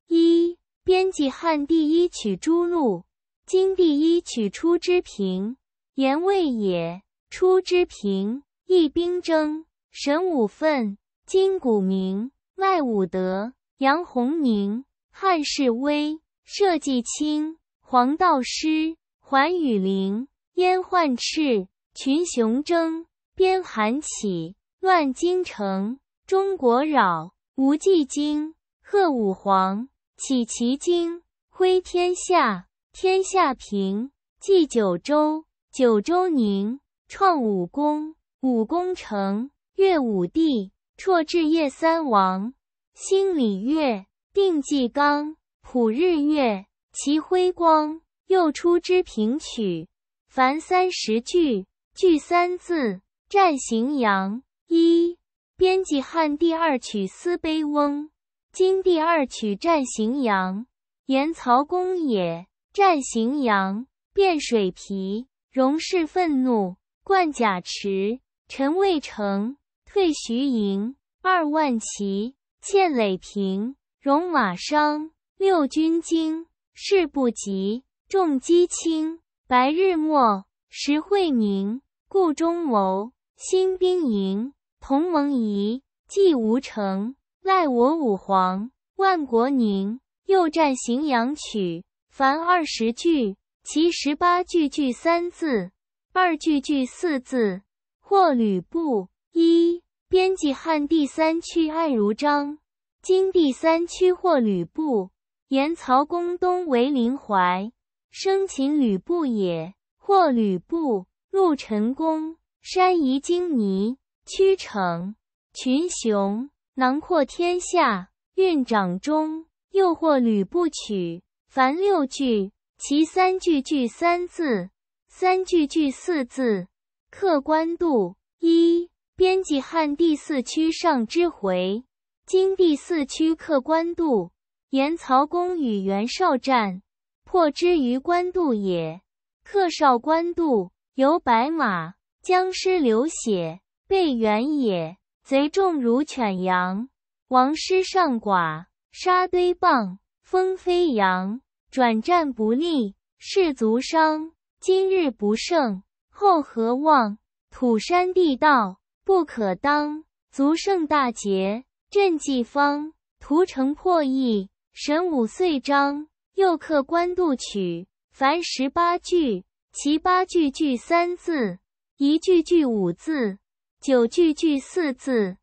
一编辑汉第一曲朱录今第一曲出之平言魏也出之平易兵征。神武奋，金古明；赖武德，杨洪宁；汉世威，社稷清；黄道师，桓宇林；燕焕翅，群雄争；边寒起，乱京城；中国扰，吴季京；贺武皇，启其经；挥天下，天下平；济九州，九州宁；创武功，武功成。乐武帝辍制乐三王，兴礼乐定祭纲，普日月其辉光。又出之平曲，凡三十句，句三字。战荥阳，一编辑汉第二曲思悲翁，今第二曲战荥阳，言曹公也。战荥阳，变水皮，容氏愤怒，冠甲池，陈未成。退徐营，二万骑；欠垒平，戎马伤。六军惊，事不及，众击轻。白日没，时会凝，故中谋，新兵营。同盟夷，计无成。赖我武皇，万国宁。又战荥阳曲，凡二十句，其十八句句三字，二句句四字。或吕布。一编辑汉第三区爱如章，今第三区或吕布，沿曹公东为临淮，生擒吕布也。或吕布入陈宫，山移荆泥，驱城群雄囊括天下，运掌中又或吕布取。凡六句，其三句句三字，三句句四字。客观度一。编辑汉第四区上之回，今第四区克官渡，延曹公与袁绍战，破之于官渡也。克绍官渡，由白马，僵尸流血，被远也。贼众如犬羊，王师尚寡，沙堆棒，风飞扬，转战不利，士卒伤。今日不胜，后何望？土山地道。不可当，足胜大捷，镇济方，屠城破邑，神武遂章。又刻官渡曲，凡十八句，其八句句三字，一句句五字，九句句四字。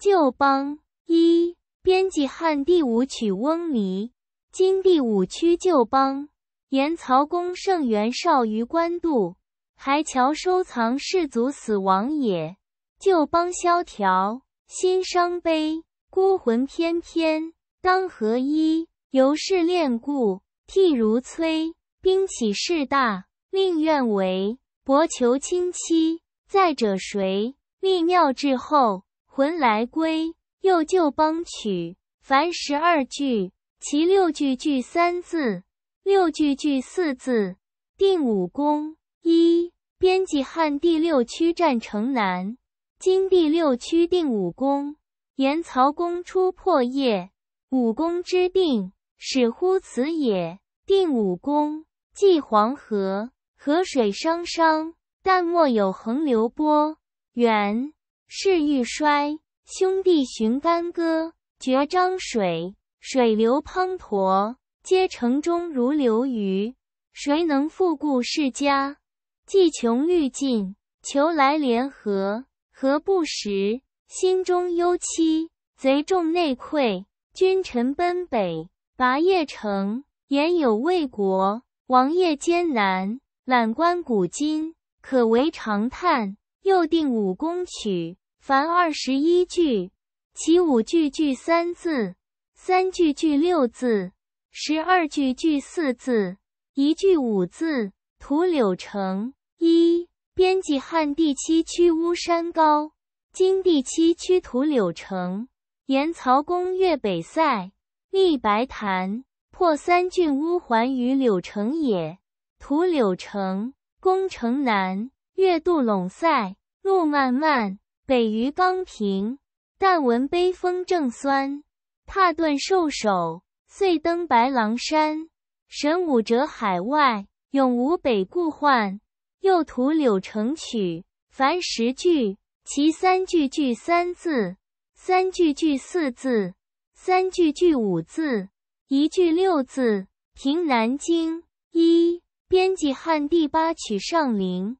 旧邦一，编辑汉第五曲翁倪，今第五曲旧邦。言曹公胜袁绍于官渡，还桥收藏士卒死亡也。旧邦萧条，新伤悲。孤魂翩翩，当何依？犹是恋故，涕如催。兵起势大，令愿为。薄求亲戚，在者谁？立庙之后，魂来归。又旧邦曲，凡十二句，其六句句三字，六句句四字。定武功，一编辑汉第六区战城南。今第六区定武功，言曹公出破业，武功之定，始乎此也。定武功，即黄河，河水汤汤，但莫有横流波。元世欲衰，兄弟寻干戈。绝漳水，水流滂沱，皆城中如流鱼。谁能复故世家？既穷欲尽，求来联合。何不食？心中忧戚。贼众内溃，君臣奔北。拔邺城，言有魏国。王业艰难，览观古今，可为长叹。又定五公曲，凡二十一句。其五句句三字，三句句六字，十二句句四字，一句五字。屠柳城一。编辑汉第七，区巫山高；今第七，区土柳城。沿曹公越北塞，逆白潭，破三郡，乌桓于柳城也。土柳城，攻城南，越渡陇塞，路漫漫，北逾冈平。但闻悲风正酸，踏断瘦手，遂登白狼山。神武折海外，永无北顾患。右图《柳城曲》，凡十句，其三句句三字，三句句四字，三句句五字，一句六字。平南京。一、编辑汉第八曲《上陵》，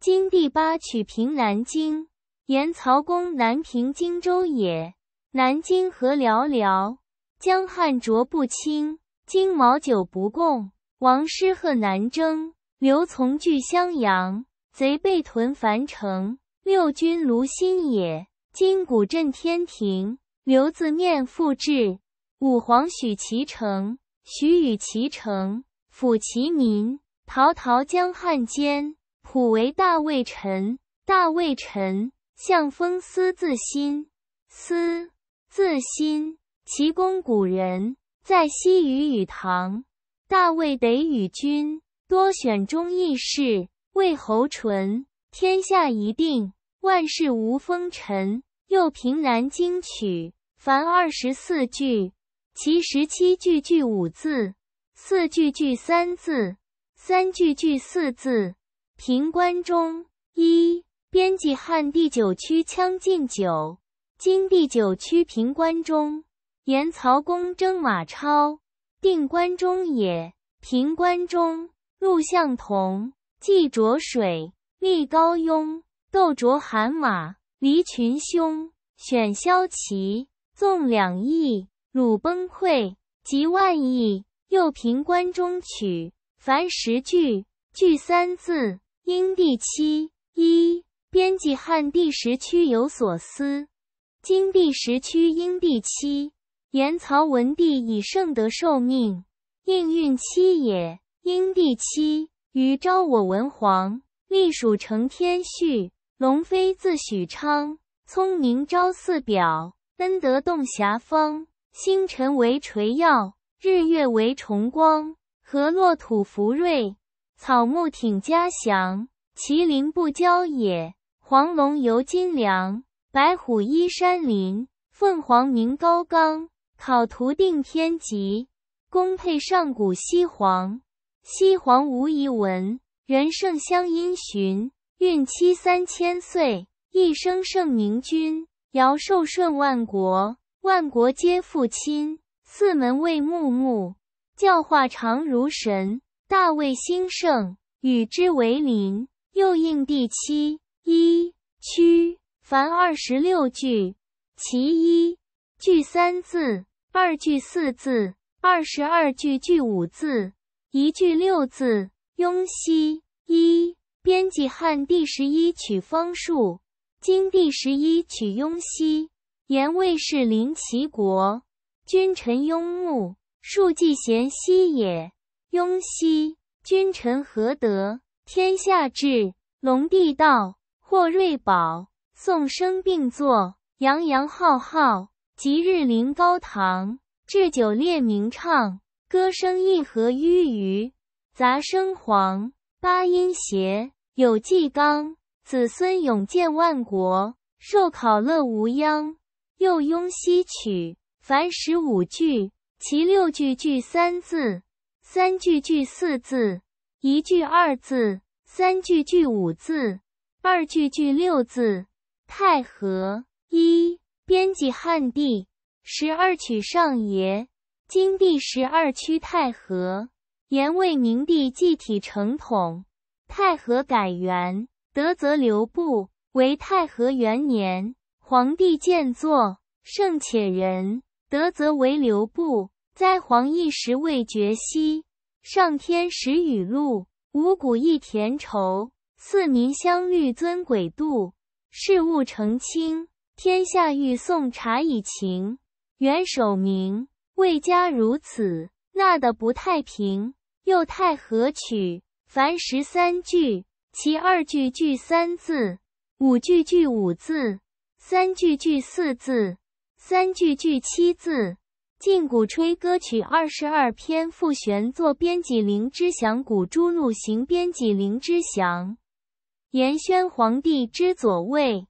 今第八曲《平南京》，言曹公南平荆州也。南京何寥寥，江汉浊不清，金毛久不共，王师贺南征。刘从聚襄阳，贼被屯樊城。六军卢新也，金古镇天庭。刘自念复至，武皇许其城，许与其城，抚其民。陶陶江汉间，普为大魏臣。大魏臣，向风思自新，思自新，其功古人。在昔隅与唐，大魏得与君。多选忠义事，为侯淳，天下一定，万事无风尘。又平南京曲，凡二十四句，其十七句句五字，四句句三字，三句句四字。平关中，一编辑汉第九区将进酒》，今第九区平关中，言曹公征马超，定关中也。平关中。陆象同，既着水立高雍，斗卓寒马离群凶选萧齐，纵两翼虏崩溃及万亿又平关中曲凡十句句三字应第七一编辑汉第十区有所思今第十区应第七言曹文帝以圣德受命应运期也。英第七，于昭我文皇，隶属承天绪。龙飞自许昌，聪明昭四表，恩德动霞方。星辰为垂耀，日月为重光。河洛土福瑞，草木挺嘉祥。麒麟不郊野，黄龙游金梁。白虎依山林，凤凰鸣高冈。考图定天极，功配上古羲皇。西皇无遗文，人圣相因循。孕七三千岁，一生圣明君。尧寿顺万国，万国皆父亲。四门为木木，教化长如神。大卫兴盛，与之为邻。又应第七一区，凡二十六句。其一句三字，二句四字，二十二句句五字。一句六字，雍兮一。编辑汉第十一曲方术，今第十一曲雍兮。言魏氏临齐国，君臣庸穆，庶既贤兮也。雍兮，君臣何德？天下治，龙帝道，或瑞宝，颂声并作，洋洋浩浩。吉日临高堂，置酒列明唱。歌声一何迂余，杂声黄八音谐，有纪纲子孙永建万国，寿考乐无央。又庸西曲凡十五句，其六句句三字，三句句四字，一句二字，三句句五字，二句句六字。太和一编辑汉地十二曲上邪。金帝十二，区太和，延未明帝继体承统，太和改元，德泽流布，为太和元年。皇帝建作圣且仁，德泽为流布。灾皇一时未觉息，上天时雨露，五谷一田畴，四民相虑尊鬼度，事务澄清，天下欲颂茶以情。元首明。魏家如此，那的不太平，又太和取？凡十三句，其二句句三字，五句句五字，三句句四字，三句句七字。晋古吹歌曲二十二篇，赋玄作编辑。灵之祥，古诸怒行编辑。灵之祥，炎宣皇帝之左卫，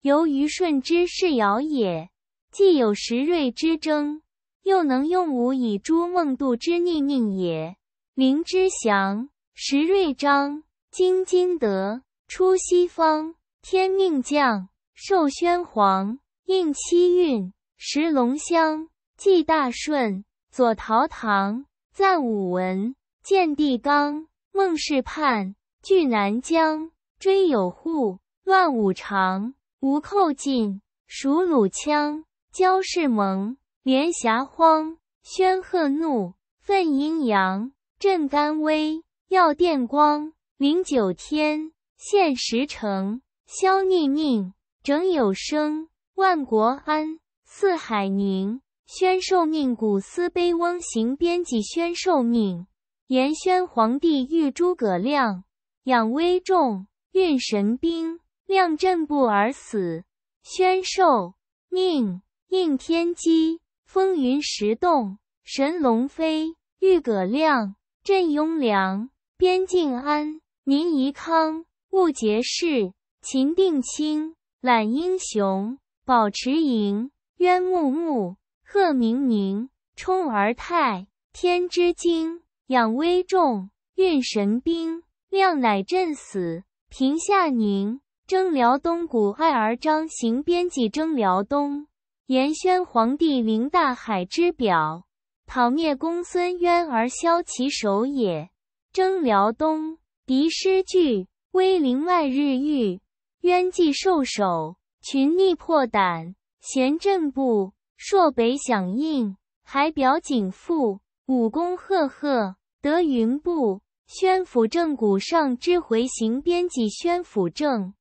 由于舜之是尧也，既有时瑞之争。又能用武以诛孟度之逆命也。林之祥、石瑞章、金金德、出西方天命将寿宣皇应七运石龙香济大顺左桃唐，赞武文建地刚孟氏叛据南疆追有户，乱五常无寇进蜀鲁羌交氏蒙。连霞荒，宣赫怒，愤阴阳，震干威，耀电光，临九天，现十成，消逆命，整有生，万国安，四海宁。宣受命，古司碑翁行编辑。宣受命，延宣皇帝御诸葛亮，养威重，运神兵，亮阵不而死。宣受命，应天机。风云时动，神龙飞；玉葛亮，镇雍良，边境安，民宜康。勿节事，秦定清；揽英雄，保持营，渊穆穆，贺明明；冲而泰，天之精；养威重，运神兵。量乃朕死，平下宁；征辽东，古爱儿张行编辑征辽东。延宣皇帝临大海之表，讨灭公孙渊而削其首也。征辽东，敌失据，威陵外日御，渊既受首，群逆破胆。咸镇部朔北响应，海表景复，武功赫赫。德云部宣府正古上之回行编辑宣府正，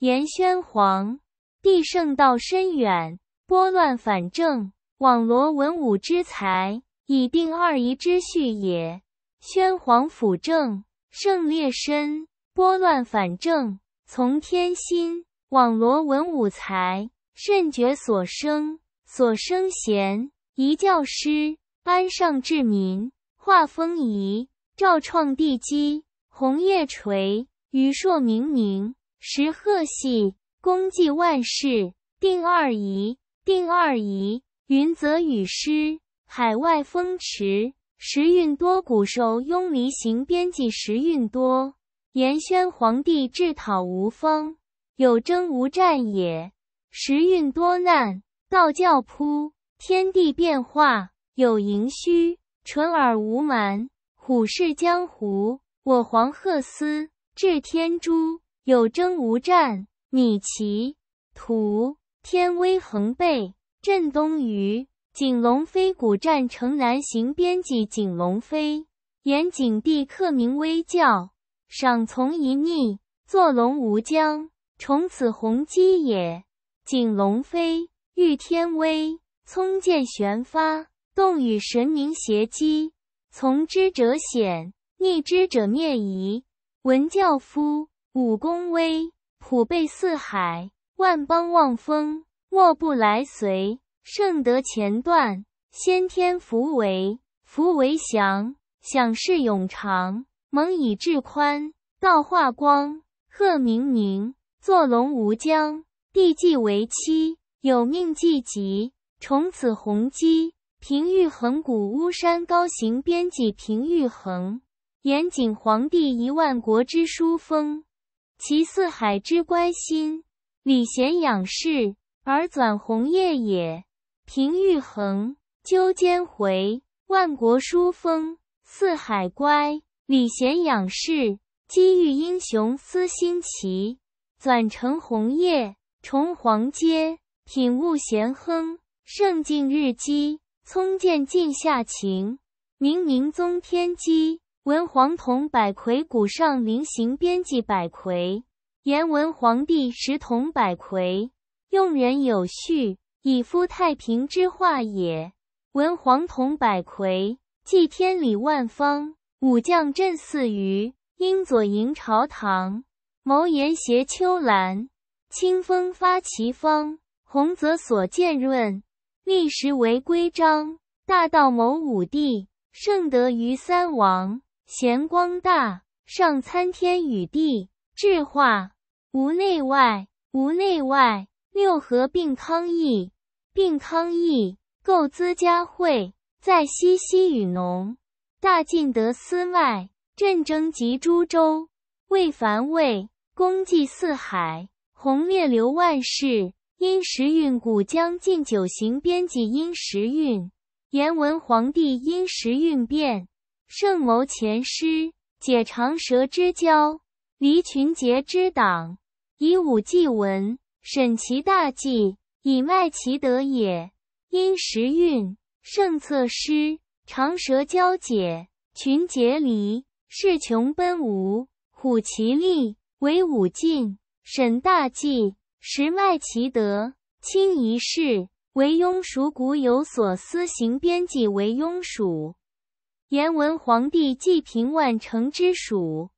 延宣皇帝圣道深远。拨乱反正，网罗文武之才，以定二仪之序也。宣皇辅政，圣烈深，拨乱反正，从天心，网罗文武才，甚觉所生，所生贤，一教师，安上治民，化风仪，照创地基，红叶垂，禹朔明明，石鹤系，功绩万世，定二仪。定二仪，云则雨湿，海外风驰，时运多骨瘦，拥离行边际。时运多，延宣皇帝治讨无方，有征无战也。时运多难，道教扑天地变化，有盈虚，纯耳无蛮。虎视江湖，我黄鹤司治天诛，有征无战。米奇图。天威横背震东隅，景龙飞古战城南行边辑景龙飞，延景帝刻名威教，赏从一逆坐龙无疆，宠此鸿基也。景龙飞，御天威，聪见玄发，动与神明协机，从之者显，逆之者灭矣。文教夫，武功威，普被四海。万邦望风，莫不来随；圣德前段，先天福为福为祥，享世永长。蒙以至宽，道化光，鹤鸣鸣，坐龙无疆。帝既为妻，有命既极，从此鸿基。平玉衡古，巫山高行，编辑平玉衡，延谨皇帝，一万国之书封，其四海之关心。礼贤仰视而转红叶也，平玉衡，鸠兼回，万国书风四海乖。礼贤仰视，机遇英雄思新奇，转成红叶重黄阶，品物咸亨，圣境日积，聪见尽下情，明明宗天机，文黄铜百魁，古上临行编辑百魁。言文皇帝时同百揆，用人有序，以夫太平之化也。文皇同百揆，祭天理万方，武将镇四隅，英佐迎朝堂。谋言携秋兰，清风发其芳。洪泽所见润，历时为规章。大道谋五帝，圣德于三王。贤光大上参天与地，智化。无内外，无内外。六合并康义，并康义。构兹嘉惠，在西西与农。大晋得思外，镇征及诸州。魏凡魏，功绩四海，宏烈留万世。因时运，古将进九行。编辑因时运，颜文皇帝因时运变，圣谋前师，解长蛇之交，离群结之党。以武济文，审其大计，以卖其德也。因时运，盛策失，长蛇交解，群结离，势穷奔吴。虎其力，为武进，审大计，时卖其德。清一世，为庸蜀古有所思，行编辑为庸蜀。言文皇帝祭平万城之蜀，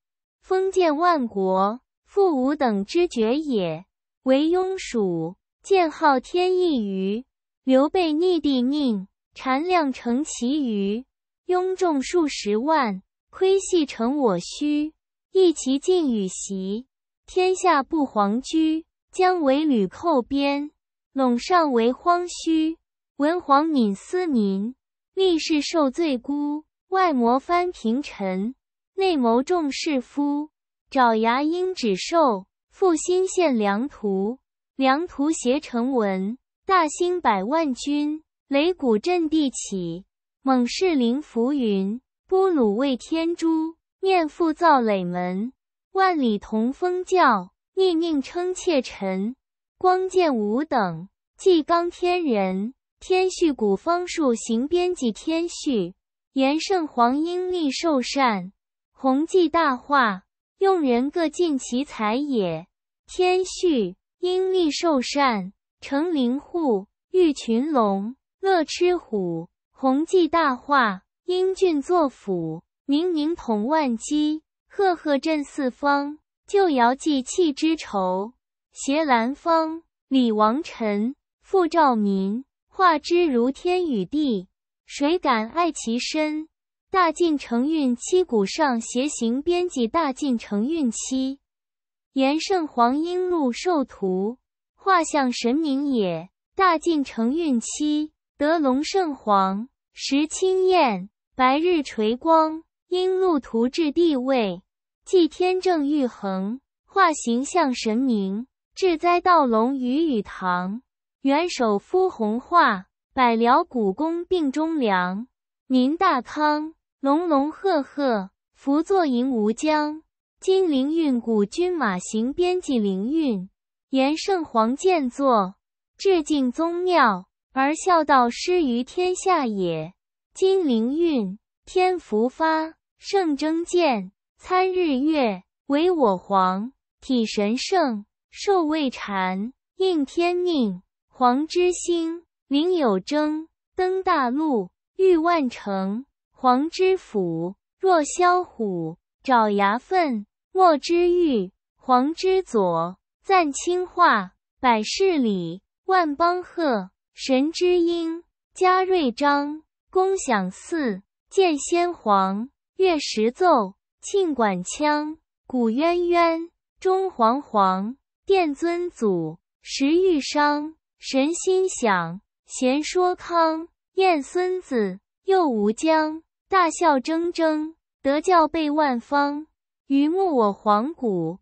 封建万国。不，吾等之决也。唯庸蜀，见号天一隅。刘备逆帝命，禅量成其余，庸众数十万，窥系成我虚。一齐尽与袭，天下不皇居，将为吕寇边，陇上为荒墟。文皇敏思民，吏士受罪辜。外摩藩平臣，内谋众士夫。爪牙鹰指兽，负心献良图。良图谐成文，大兴百万军。擂鼓震地起，猛士凌浮云。布鲁为天珠，念父造垒门。万里同风教，逆命称妾臣。光剑吾等，济刚天人。天序古方术，行编辑天序，炎圣黄英立寿善，弘济大化。用人各尽其才也。天序因利受善成灵户；遇群龙乐吃虎，宏济大化。英俊作辅，明明统万机，赫赫震四方。旧尧祭弃之仇，携兰芳，李王臣，复兆民，化之如天与地。谁敢爱其身？大晋承运七古上斜行编辑。大晋承运七，延圣黄英禄寿图，画像神明也。大晋承运七，德龙圣皇，时清晏，白日垂光，因禄图至帝位，祭天正玉衡，画形象神明，治灾道龙于禹堂，元首夫洪化，百僚古公并忠良，民大康。龙龙赫赫，福作盈吾疆。金灵运，古君马行编辑灵运，炎圣皇建作，致敬宗庙，而孝道施于天下也。金灵运，天福发，圣征建，参日月，为我皇体神圣，寿未禅应天命。皇之星，灵有征，登大路，御万乘。黄之甫若萧虎，爪牙奋；莫之玉，黄之左，赞清化，百世礼，万邦贺。神之英，嘉瑞章，功享祀，见先皇。乐食奏，庆管腔，古渊渊，钟煌煌，殿尊祖，时玉商，神心想，贤说康，晏，孙子，又无疆。大笑铮铮，德教被万方。于穆我皇古，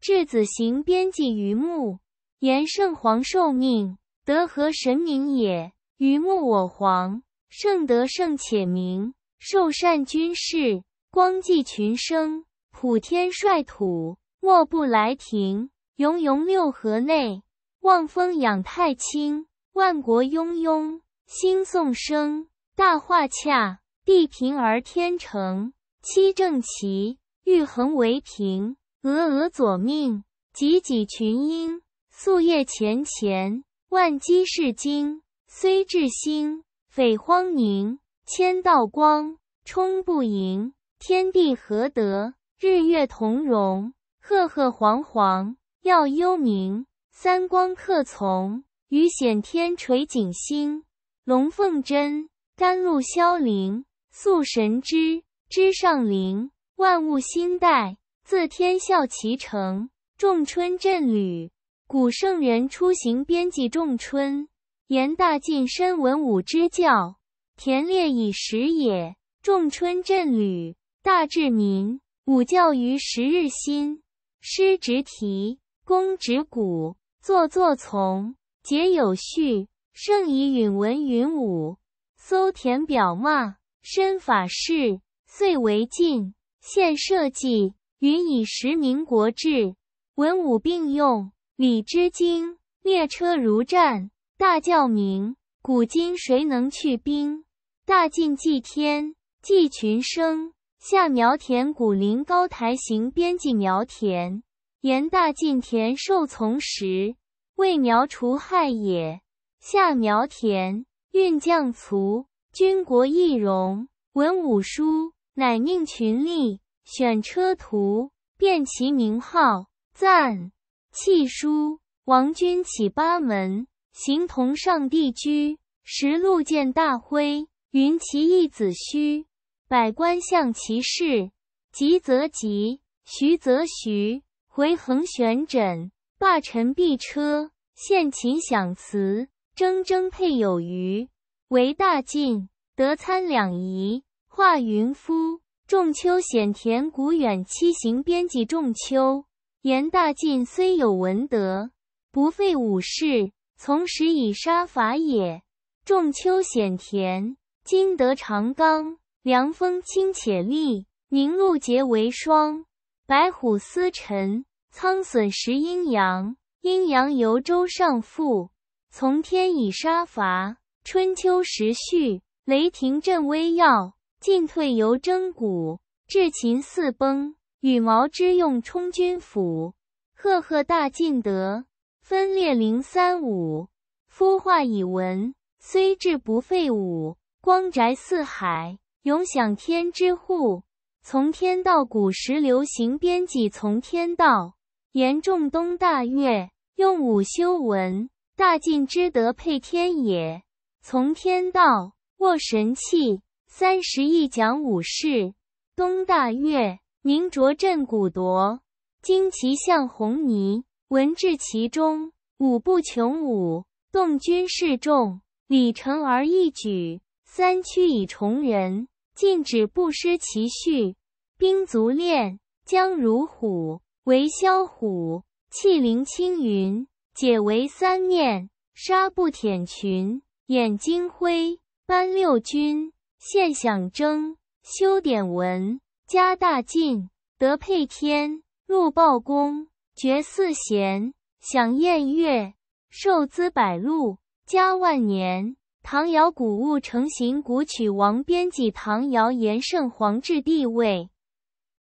质子行边际。于穆言圣皇受命，德和神明也。于穆我皇，圣德盛且明，受善君事，光济群生，普天率土，莫不来庭。雍雍六合内，望风仰太清，万国雍雍，兴颂声，大化洽。地平而天成，七正齐，玉衡为平。峨峨左命，吉吉群英。夙夜潜潜，万机是经。虽至星匪荒宁，千道光冲不盈。天地合德，日月同荣。赫赫煌煌，耀幽冥，三光克从，于显天垂景星。龙凤贞，甘露消灵。素神之之上灵，万物兴代，自天效其成。仲春振旅，古圣人出行，编辑仲春，言大晋身文武之教，田猎以时也。仲春振旅，大治民。武教于十日新，师执提，公执鼓，坐坐从，皆有序。圣以允文允武，搜田表骂。身法士遂为晋，现社稷，云以实名国志，文武并用，礼之经。列车如战，大教明。古今谁能去兵？大晋祭天，祭群生。下苗田，古陵高台行，编辑苗田，言大晋田受从时，为苗除害也。下苗田，运将卒。军国易容，文武书，乃命群吏选车徒，辨其名号。赞弃书，王君起八门，行同上帝居。时路见大辉，云其义子虚，百官向其事。吉则吉，徐则徐，回横悬枕，霸臣避车。献秦享辞，铮铮配有余。为大晋德参两仪化云夫仲秋显田古远七行编辑仲秋言大晋虽有文德不废武事从时以杀伐也仲秋显田今得长冈凉风清且利，凝露结为霜白虎司晨苍隼食阴阳阴阳由周上复，从天以杀伐。春秋时序，雷霆震威耀，进退由征古。至秦四崩，羽毛之用充军府。赫赫大晋德，分裂零三五。夫化以文，虽治不废武。光宅四海，永享天之护。从天道古时流行，编辑从天道。言仲冬大月，用武修文。大晋之德配天也。从天道握神器，三十亿讲武士。东大岳明卓振古铎，旌旗向红泥。文治其中，舞不穷舞，动君势众，礼成而一举。三驱以崇人，禁止不失其序。兵卒练将如虎，为枭虎气凌青云。解为三念，杀不舔群。眼金辉班六军，现享征修典文，加大进得配天入报功，爵四贤享宴乐，寿资百禄加万年。唐尧古物成型，古曲王编辑。唐尧延圣皇治地位，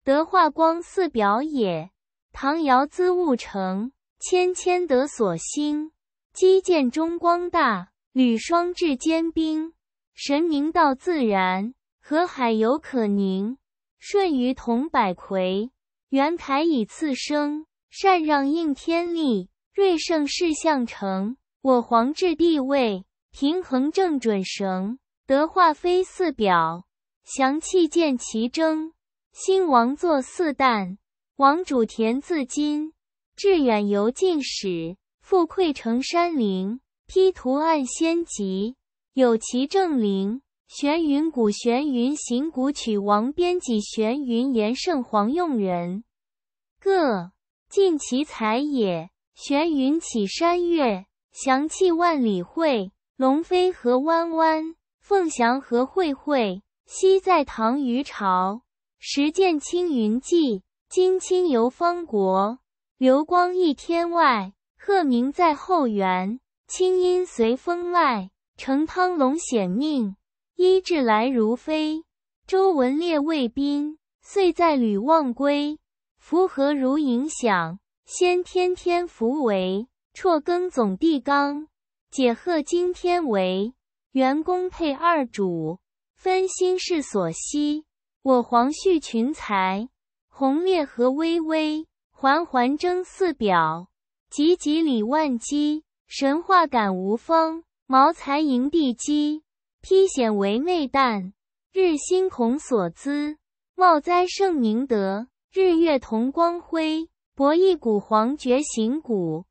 德化光四表也。唐尧资物成，谦谦得所兴，积建中光大。吕霜至坚冰，神明道自然，河海犹可宁。舜于同百魁，元台以次生，禅让应天力，瑞圣事相成。我皇至帝位，平衡正准绳。德化非四表，祥气见其征。新王作四旦，王主田自今。志远游近始，复愧成山林。批图案仙籍，有其正灵。玄云古，玄云行古曲。王编辑，玄云岩圣皇用人，各尽其才也。玄云起山岳，祥气万里会。龙飞河弯弯，凤翔河会会。昔在唐虞朝，时见青云际，今亲游方国，流光溢天外。鹤鸣在后园。清音随风籁，成汤龙显命。医治来如飞，周文列卫兵。岁在吕望归，符合如影响。先天天符为，辍耕总地纲。解贺今天为，元公配二主。分心事所惜。我皇续群才。鸿烈和巍巍，环环争四表。汲汲理万机。神话感无方，茅材营地基，披险为内旦，日星恐所资，茂哉盛明德，日月同光辉。博弈古皇绝行古，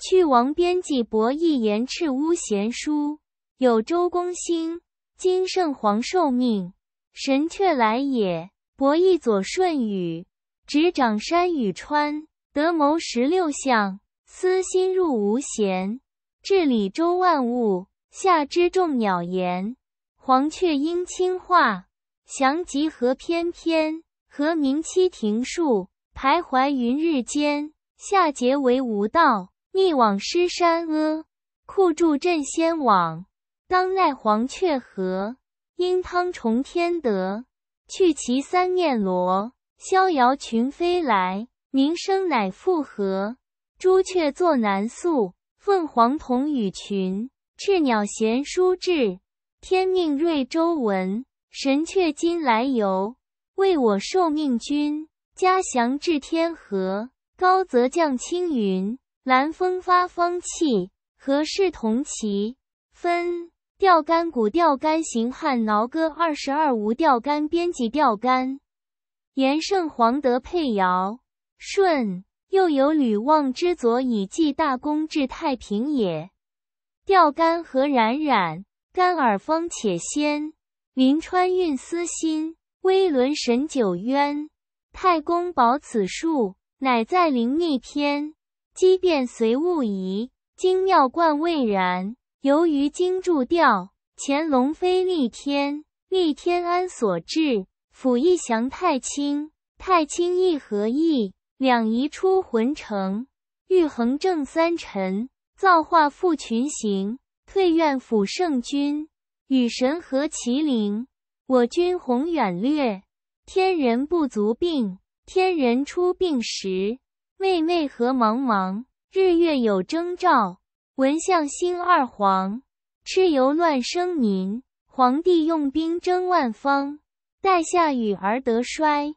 去王编辑博弈言赤乌贤书，有周公星，今圣皇受命，神阙来也。伯邑左舜禹，执掌山与川，得谋十六相。思心入无闲，治理周万物。下知众鸟言，黄雀应轻化。翔集何翩翩，和鸣栖庭树。徘徊云日间，下桀为无道。逆往失山阿，酷住镇仙网。当奈黄雀何？应汤重天德。去其三念罗，逍遥群飞来。名声乃复和。朱雀坐南宿，凤凰同羽群。赤鸟衔书至，天命瑞周文。神雀今来游，为我受命君。嘉祥至天河，高则降青云。岚风发风气，何事同齐分？钓竿古，钓竿行汉。铙歌二十二，无钓竿。编辑钓竿，严胜黄德配尧舜。又有吕望之佐以继大功至太平也。钓竿何冉冉，竿耳方且鲜。临川运思心，微轮神九渊。太公保此术，乃在灵逆天。机变随物移，精妙贯未然。由于经注钓，乾龙飞逆天。逆天安所至？甫一降太清。太清亦何意？两仪出浑城，玉衡正三辰，造化复群形。退怨辅圣君，与神合麒麟。我军宏远略，天人不足病，天人出病时，魏魏何茫茫？日月有征兆，文象兴二皇。蚩尤乱生民，皇帝用兵征万方。待下雨而得衰。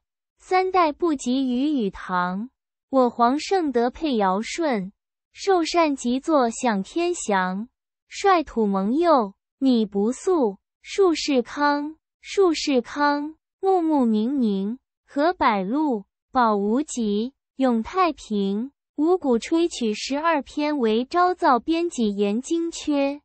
三代不及于与唐，我皇圣德配尧舜，受善即坐享天祥，率土蒙佑，你不素，树是康，树是康，木木明明，和百禄，保无极，永太平。五谷吹取十二篇为昭造，编辑言精缺。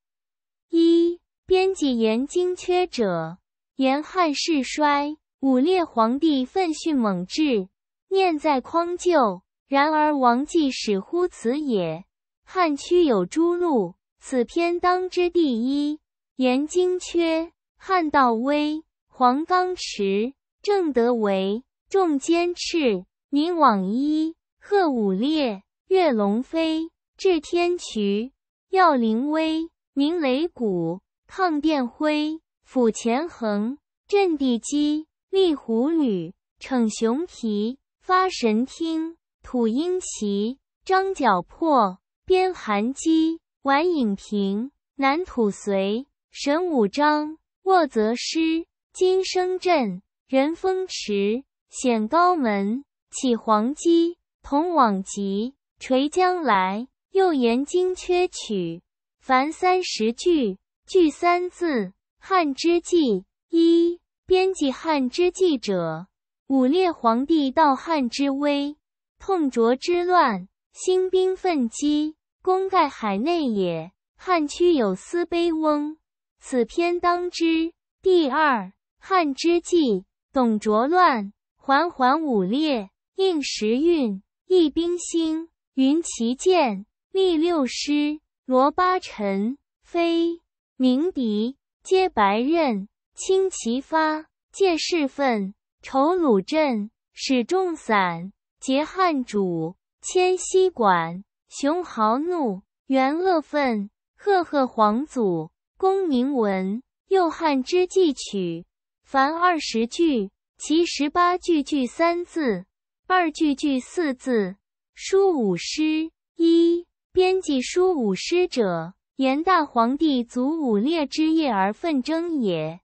一编辑言精缺者，言汉世衰。武烈皇帝奋训猛志，念在匡救。然而王继始乎此也。汉区有诸路，此篇当之第一。言经缺，汉道微。黄冈迟，正德为众坚斥，宁往依。贺武烈，岳龙飞，至天渠。耀灵威，鸣雷鼓，抗电辉，抚前横，震地基。立虎履，逞雄皮；发神听，吐鹰旗。张角破，边寒击；晚影平，南土随。神武张，卧则师；金声震人风驰。显高门，起黄鸡；同往集，垂将来。又言金阙曲，凡三十句，句三字。汉之际一。编辑汉之记者，武烈皇帝道汉之危，痛卓之乱，兴兵奋击，功盖海内也。汉驱有司卑翁，此篇当之。第二汉之际，董卓乱，缓缓武烈，应时运，易兵兴，云其剑，立六师，罗八臣，飞鸣笛，皆白刃。卿其发，借势奋，仇鲁镇，使众散，结汉主，迁西馆，雄豪怒，元乐愤，赫赫皇祖，公明闻，右汉之祭取，凡二十句，其十八句句三字，二句句四字，书五诗一。编辑书五诗者，延大皇帝卒五列之业而奋争也。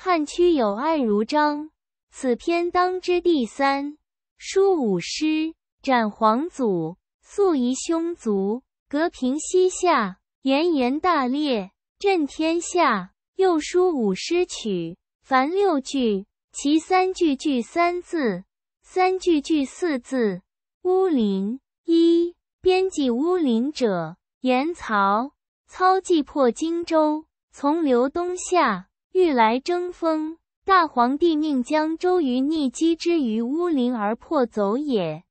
汉区有爱如章，此篇当之第三。书五诗，斩皇祖，肃夷凶族，隔平西夏，炎炎大烈，震天下。又书五诗曲，凡六句，其三句句三字，三句句四字。乌林一，编辑乌林者言曹操既破荆州，从刘东下。欲来争锋，大皇帝命将周瑜逆击之于乌林而破走也。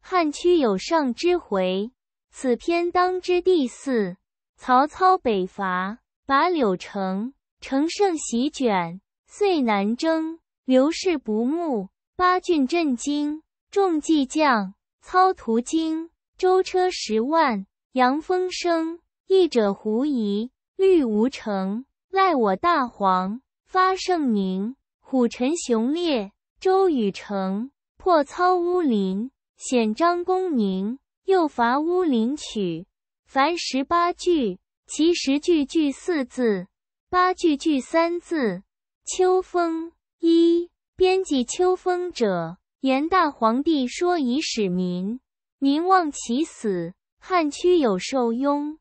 汉屈有上之回，此篇当知第四。曹操北伐，把柳城，乘胜席卷，遂南征。刘氏不睦，八郡震惊，众计将操屠经，舟车十万，扬风声，义者狐疑，虑无成。赖我大黄，发圣明，虎臣雄烈，周宇成破操乌林，显张公宁，又伐乌林曲，凡十八句，其十句句四字，八句句三字。秋风一，编辑秋风者，言大皇帝说以使民，民望其死，汉屈有受拥。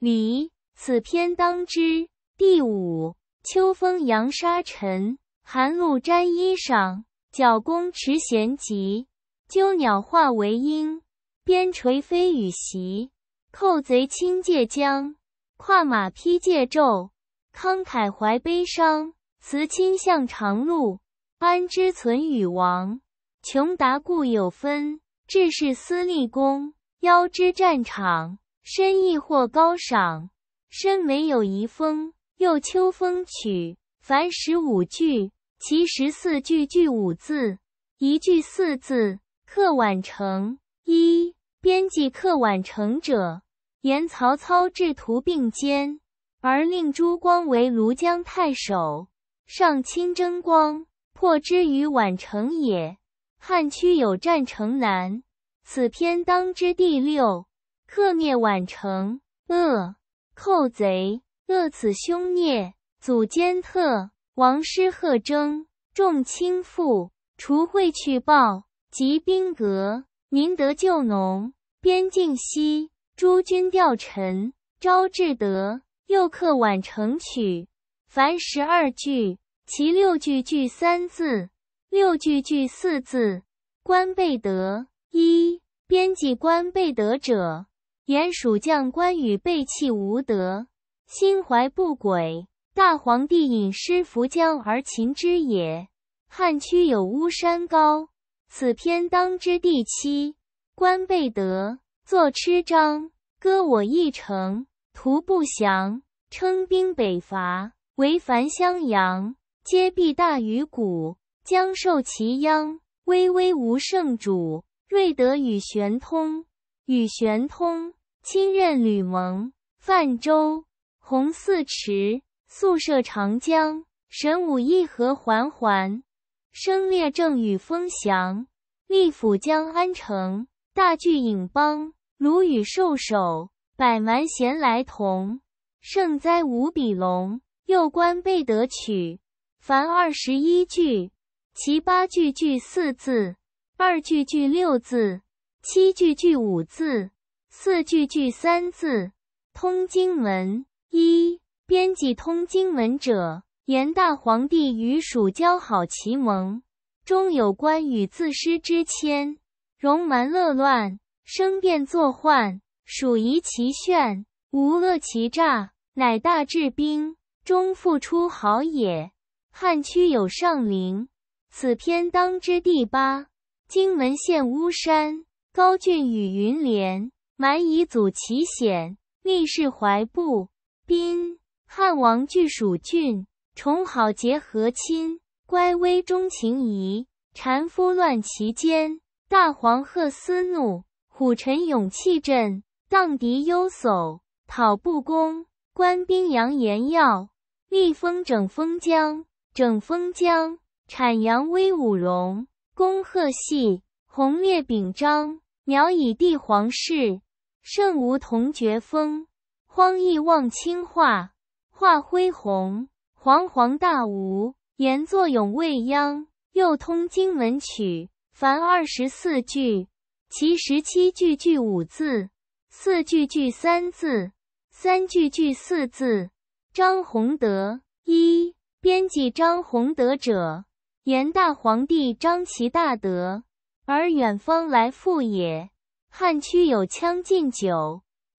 李此篇当之。第五，秋风扬沙尘，寒露沾衣裳。角弓持弦急，鸠鸟化为鹰。边陲飞雨袭，寇贼侵界疆。跨马披界胄，慷慨怀悲伤。辞亲向长路，安知存与亡？穷达固有分，志士思立功。邀之战场，深意或高赏。身为有遗风。又《秋风曲》凡十五句，其十四句句五字，一句四字。客宛城，一编辑客宛城者，言曹操制图并肩，而令朱光为庐江太守，上亲征光，破之于宛城也。汉区有战城南，此篇当之第六。克灭宛城，恶寇贼。各此凶孽，祖奸特王师贺征，众亲负除秽去暴，及兵革宁得救农。边境西，诸君调臣，昭志德，又刻宛城曲。凡十二句，其六句句三字，六句句四字。官备德一，编辑官备德者，言蜀将关羽背弃无德。心怀不轨，大皇帝引师扶江而擒之也。汉区有巫山高，此篇当之第七。观备德作吃章割我一城，徒不祥称兵北伐，为樊襄阳，皆必大于谷，将受其殃。巍巍无圣主，睿德与玄通，与玄通亲任吕蒙范舟。洪四池，宿舍长江，神武一河环环，声烈正与风翔。立府江安城，大聚影邦，鲁与兽首百蛮衔来同。盛哉无比龙，右官备得取。凡二十一句，其八句句四字，二句句六字，七句句五字，四句句三字，通经文。一编辑通经文者言：大皇帝与蜀交好，其盟终有关羽自失之谦，容蛮乐乱，生变作患。蜀疑其炫，无恶其诈，乃大治兵，终复出好也。汉区有上陵，此篇当之第八。经文县巫山，高峻与云连，蛮夷阻其险，逆世怀布。宾，汉王据蜀郡，宠好结和亲，乖微钟情仪。谗夫乱其间。大黄鹤思怒，虎臣勇气振，荡敌忧叟，讨不公。官兵扬言要逆风整风江，整风江产阳威武荣，公鹤戏，鸿烈秉章，鸟以帝皇室，圣无同绝风。荒意望青画，画恢宏。煌煌大吴，言作咏未央。又通荆门曲，凡二十四句。其十七句句五字，四句句三字，三句句四字。张宏德一编辑。张宏德者，言大皇帝张其大德，而远方来复也。汉区有《将进酒》。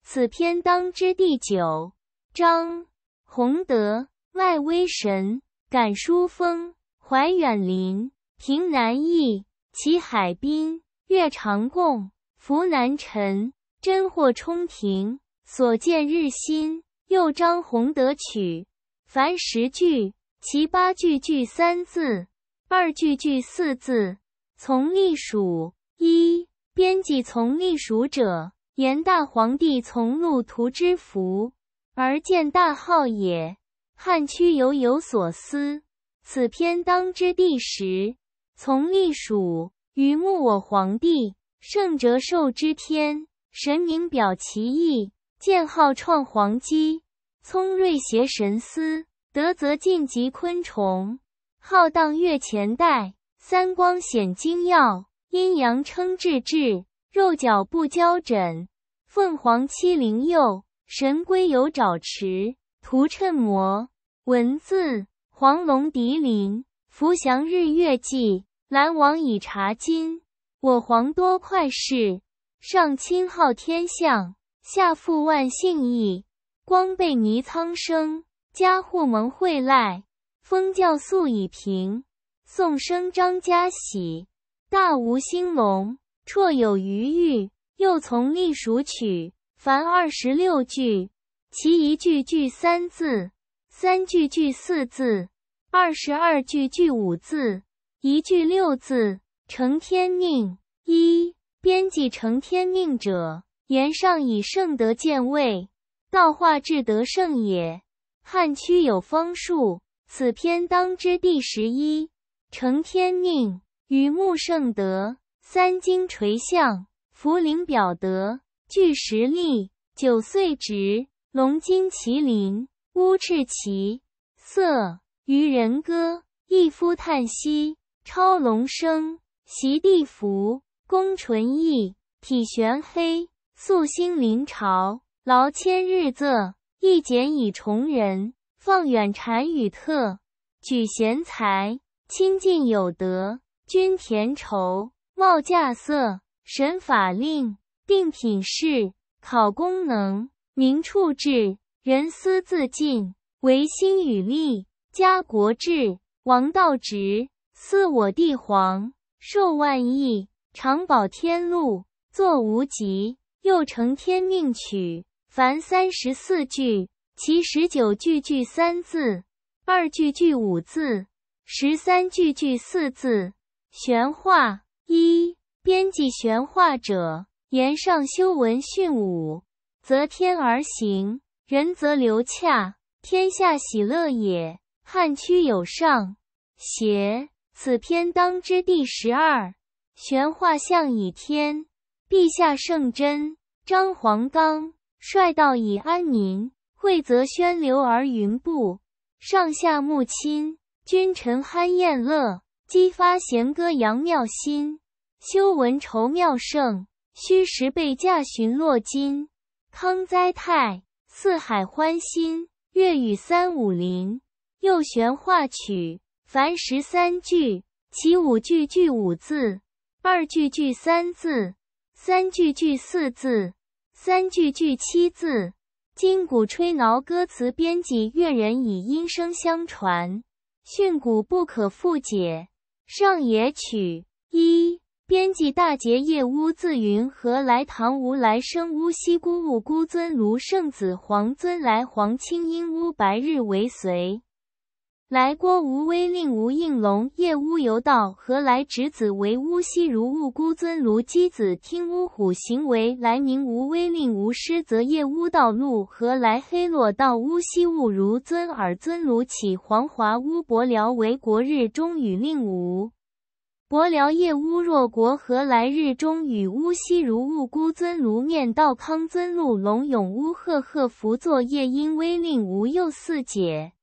此篇当知第九章，洪德外威神感书风，怀远林平南邑，齐海滨岳长共福南陈，真获冲庭所见日新。又章洪德曲凡十句，其八句句三字，二句句四字。从隶属一，编辑从隶属者。言大皇帝从路途之福而见大号也。汉区犹有所思，此篇当之第十，从隶属于目我皇帝圣哲寿之天神明表其意，建号创皇基，聪睿协神思，德泽尽及昆虫，浩荡越前代，三光显精耀，阴阳称至治。肉脚不交枕，凤凰栖灵佑，神龟有沼池，图谶魔。文字。黄龙涤灵，福祥日月记，蓝王以茶金。我皇多快事，上清号天象，下富万姓意。光被泥苍生，家户蒙惠赖，风教素以平，颂声张家喜，大吴兴隆。绰有余欲，又从隶属取，凡二十六句。其一句句三字，三句句四字，二十二句句五字，一句六字。成天命一。编辑成天命者，言上以圣德见位，道化至德圣也。汉区有方术，此篇当之第十一。成天命与木圣德。三精垂象，福灵表德，巨实立，九岁直，龙筋麒麟，乌赤其色，愚人歌，一夫叹息，超龙生，袭地福，公纯义，体玄黑，素心临朝，劳谦日仄，一简以崇仁，放远禅与特，举贤才，亲近有德，均田畴。报价色，审法令，定品事、考功能，明处置，人思自尽，维心与力，家国治，王道直，斯我帝皇，寿万亿，长保天禄，作无极，又承天命曲，凡三十四句，其十九句句三字，二句句五字，十三句句四字，玄化。一编辑玄化者言上修文训武择天而行人则流洽天下喜乐也汉区有上邪此篇当之第十二玄化象以天陛下圣真张皇纲率道以安宁惠则宣流而云布上下睦亲君臣酣宴乐。激发弦歌扬妙心，修文酬妙胜，虚实备驾寻落金。康哉泰，四海欢欣。粤语三五零，右旋画曲凡十三句，其五句句五字，二句句三字，三句句四字，三句句七字。今古吹挠歌词编辑，粤人以音声相传，训诂不可复解。上野曲一，编辑大节夜乌自云何来？唐无来生乌西孤物孤尊卢圣子，皇尊来皇青音乌，白日为随。来郭无威令，无应龙；夜乌游道，何来侄子为乌西如物？孤尊如鸡子听乌虎行为。来宁无威令，无师则夜乌道路何来黑落？道乌西物如尊尔尊如起黄华乌伯辽为国日中与令吾伯辽夜乌若国何来日中与乌西如物孤尊如面道康尊路龙永乌赫赫弗作夜因威令无又四解。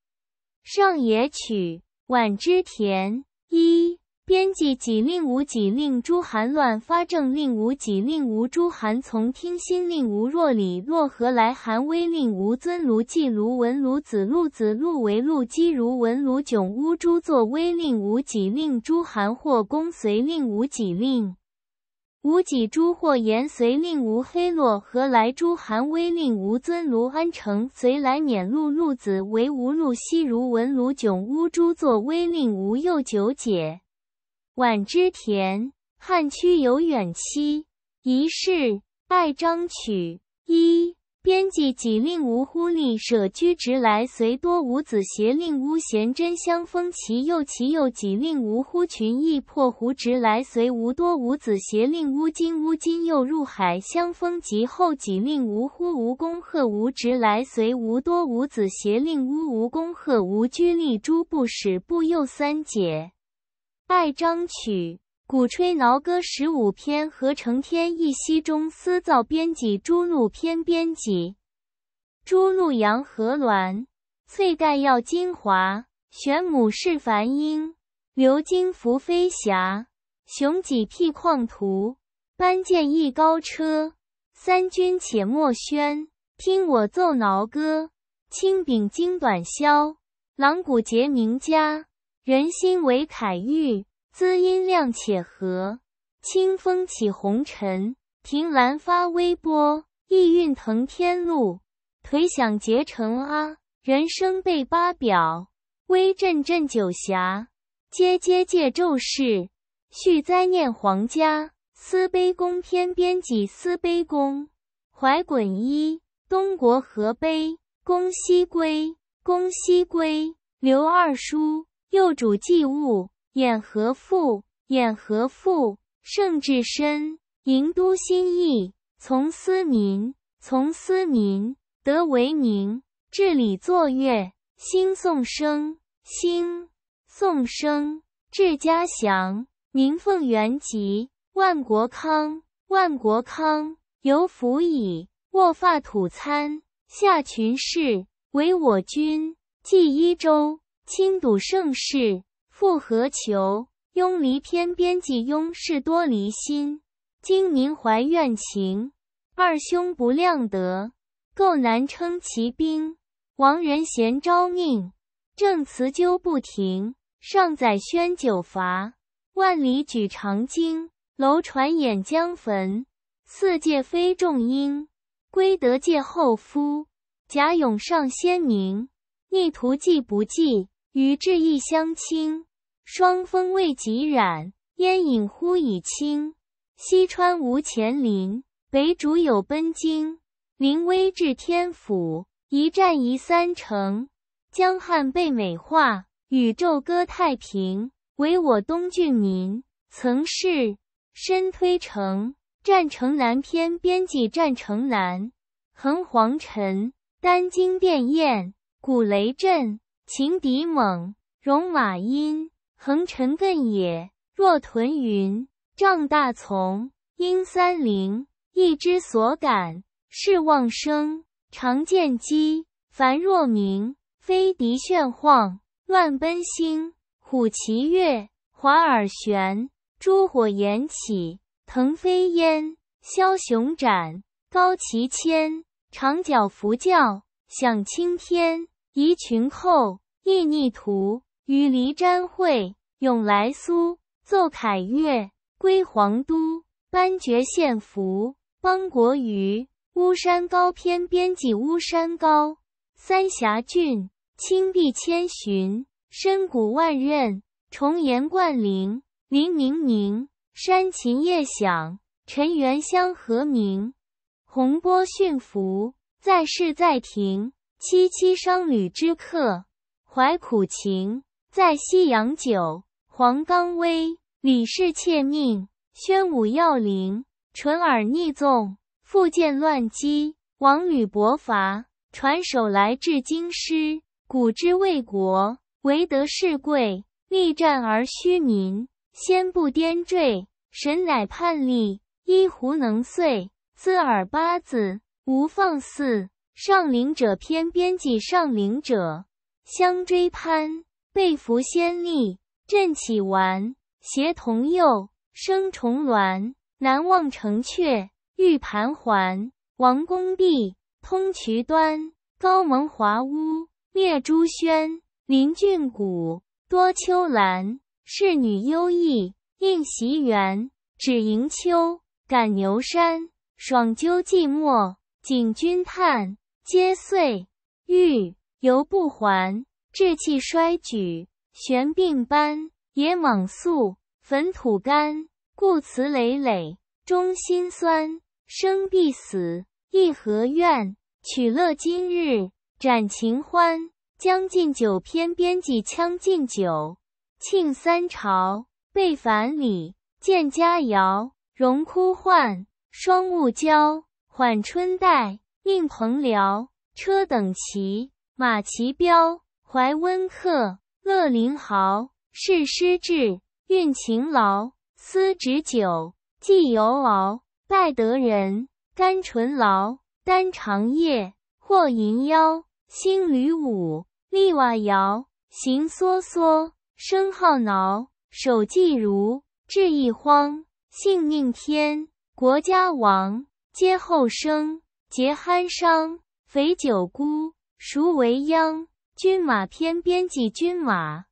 上野曲，宛之田。一编辑，己令无己令，诸韩乱发政，令无己令无诸韩从听心，令无若礼，若何来韩威？令无尊卢季卢文卢子路子路为路基如文卢窘乌诸作威令无己令诸韩或公随令无己令。吾己诸或言随令吴黑洛何来诸含威令吴尊卢安成随来撵路路子为吾路西如闻卢囧乌诸作威令吾又九解晚之田汉屈有远期遗事拜章曲一。编辑己令无乎令舍居直来随多无子协令乌贤真相封其右其右几令无乎群亦破胡直来随无多无子协令乌金乌金又入海相封及后几令无乎吾恭贺无直来随无多无子协令乌无恭贺无居利诸不使部又三解爱章曲。鼓吹铙歌十五篇，合成篇一夕中。私造编辑朱鹭篇编辑朱鹭扬和鸾。翠黛耀金华，玄母是繁音，流金浮飞霞，雄戟辟旷途。班剑一高车，三军且莫喧，听我奏铙歌。青柄金短箫，狼鼓结名家，人心为凯玉。滋阴亮且和，清风起红尘。亭兰发微波，意蕴腾天路。腿响结成阿，人生被八表。微阵阵九霞，皆皆借咒事，续灾念皇家，思悲宫天边几思悲宫，怀滚衣东国何悲？公西归，公西归。刘二叔幼主祭物。演和父，演和父，圣至身，盈都心意，从思民，从思民，德为宁，治理作乐，兴颂声，兴颂声，治家祥，民奉元吉，万国康，万国康，由辅以卧发土餐，下群士，唯我君，祭一周，亲睹盛世。复何求？拥离偏边际，拥事多离心。今宁怀怨情？二兄不量得，够难称其兵。王仁贤招命，正辞纠不停。尚载宣酒伐，万里举长鲸。楼船掩江坟，四界非众英。归德界后夫，贾勇尚先宁，逆徒计不计，与志亦相亲。霜风未及染，烟影忽已清。西川无乾陵，北渚有奔鲸。临危至天府，一战移三城。江汉被美化，宇宙歌太平。唯我东郡民，曾是身推城。战城南篇，编辑战城南。横黄尘，丹经变燕。鼓雷震，情敌猛，戎马殷。横陈亘野，若屯云；丈大丛，阴三陵，一之所感，是妄生。常见机，凡若明，飞敌炫晃，乱奔星。虎骑跃，华而旋；诸火炎起，腾飞烟。枭雄展，高其千；长角伏叫，响青天。疑群寇，意逆徒。与黎瞻会，永来苏，奏凯乐，归皇都。班爵献福，邦国于巫山高，篇编辑。巫山高，三峡峻，清壁千寻，深谷万仞，重岩贯陵，林鸣鸣。山禽夜响，尘猿相和鸣。洪波驯服，在世在庭，凄凄商旅之客，怀苦情。在西阳酒，黄刚威，李氏窃命，宣武要灵，淳耳逆纵，复见乱姬，王吕伯伐，传首来至京师。古之为国，唯得是贵，逆战而虚民，先不颠坠，神乃叛逆，一壶能碎，自尔八子无放肆。上灵者篇编辑，上灵者相追攀。被服先丽，振起丸，携童幼，生重峦，南望城阙，玉盘桓。王公第，通渠端；高门华屋，列朱轩。林郡谷，多秋兰。侍女优异，应席园。指迎秋，感牛山；爽纠寂寞，景君叹。皆碎玉，犹不还。志气衰沮，悬病斑，野莽素，焚土干，故辞累累，中心酸，生必死，意何怨？取乐今日，展情欢。将进酒篇编辑，将进酒，庆三朝，备反礼，见佳肴，荣枯换，双物交，缓春待，应蓬僚，车等齐，马齐镳。怀温客，乐陵豪。是师志，运勤劳。思执酒，计犹敖。待得人，甘醇劳。丹长夜，或吟腰。心吕舞，力瓦摇。行梭梭，声号挠。手技如，志一荒。性命天，国家亡。皆后生，结酣伤，肥九姑，孰为殃？君马篇，编辑：君马，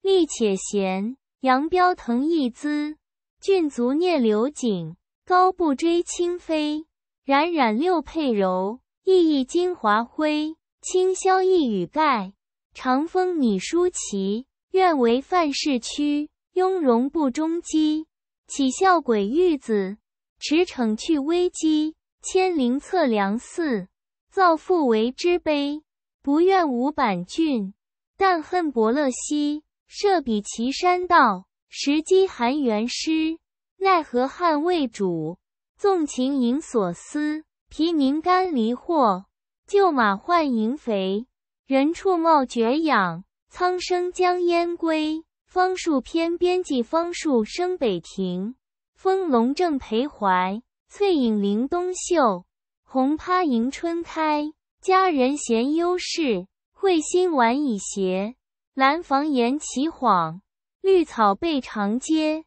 力且贤，扬镳腾逸姿。郡卒聂流景，高步追清妃，冉冉六佩柔，熠熠金华辉。清宵一雨盖，长风拟舒旗。愿为范氏屈，雍容不中机。岂效鬼玉子，驰骋去危机。千灵测良寺，造父为之碑。不愿无板郡，但恨伯乐兮。设比岐山道，石激寒原师，奈何汉未主，纵情饮所思。皮鸣甘离惑，旧马换银肥。人畜貌绝养，苍生将焉归？枫树偏边际枫树生北庭，风龙正徘徊。翠影临东秀，红葩迎春开。佳人贤幽室，蕙心婉以邪。兰房延绮幌，绿草被长阶。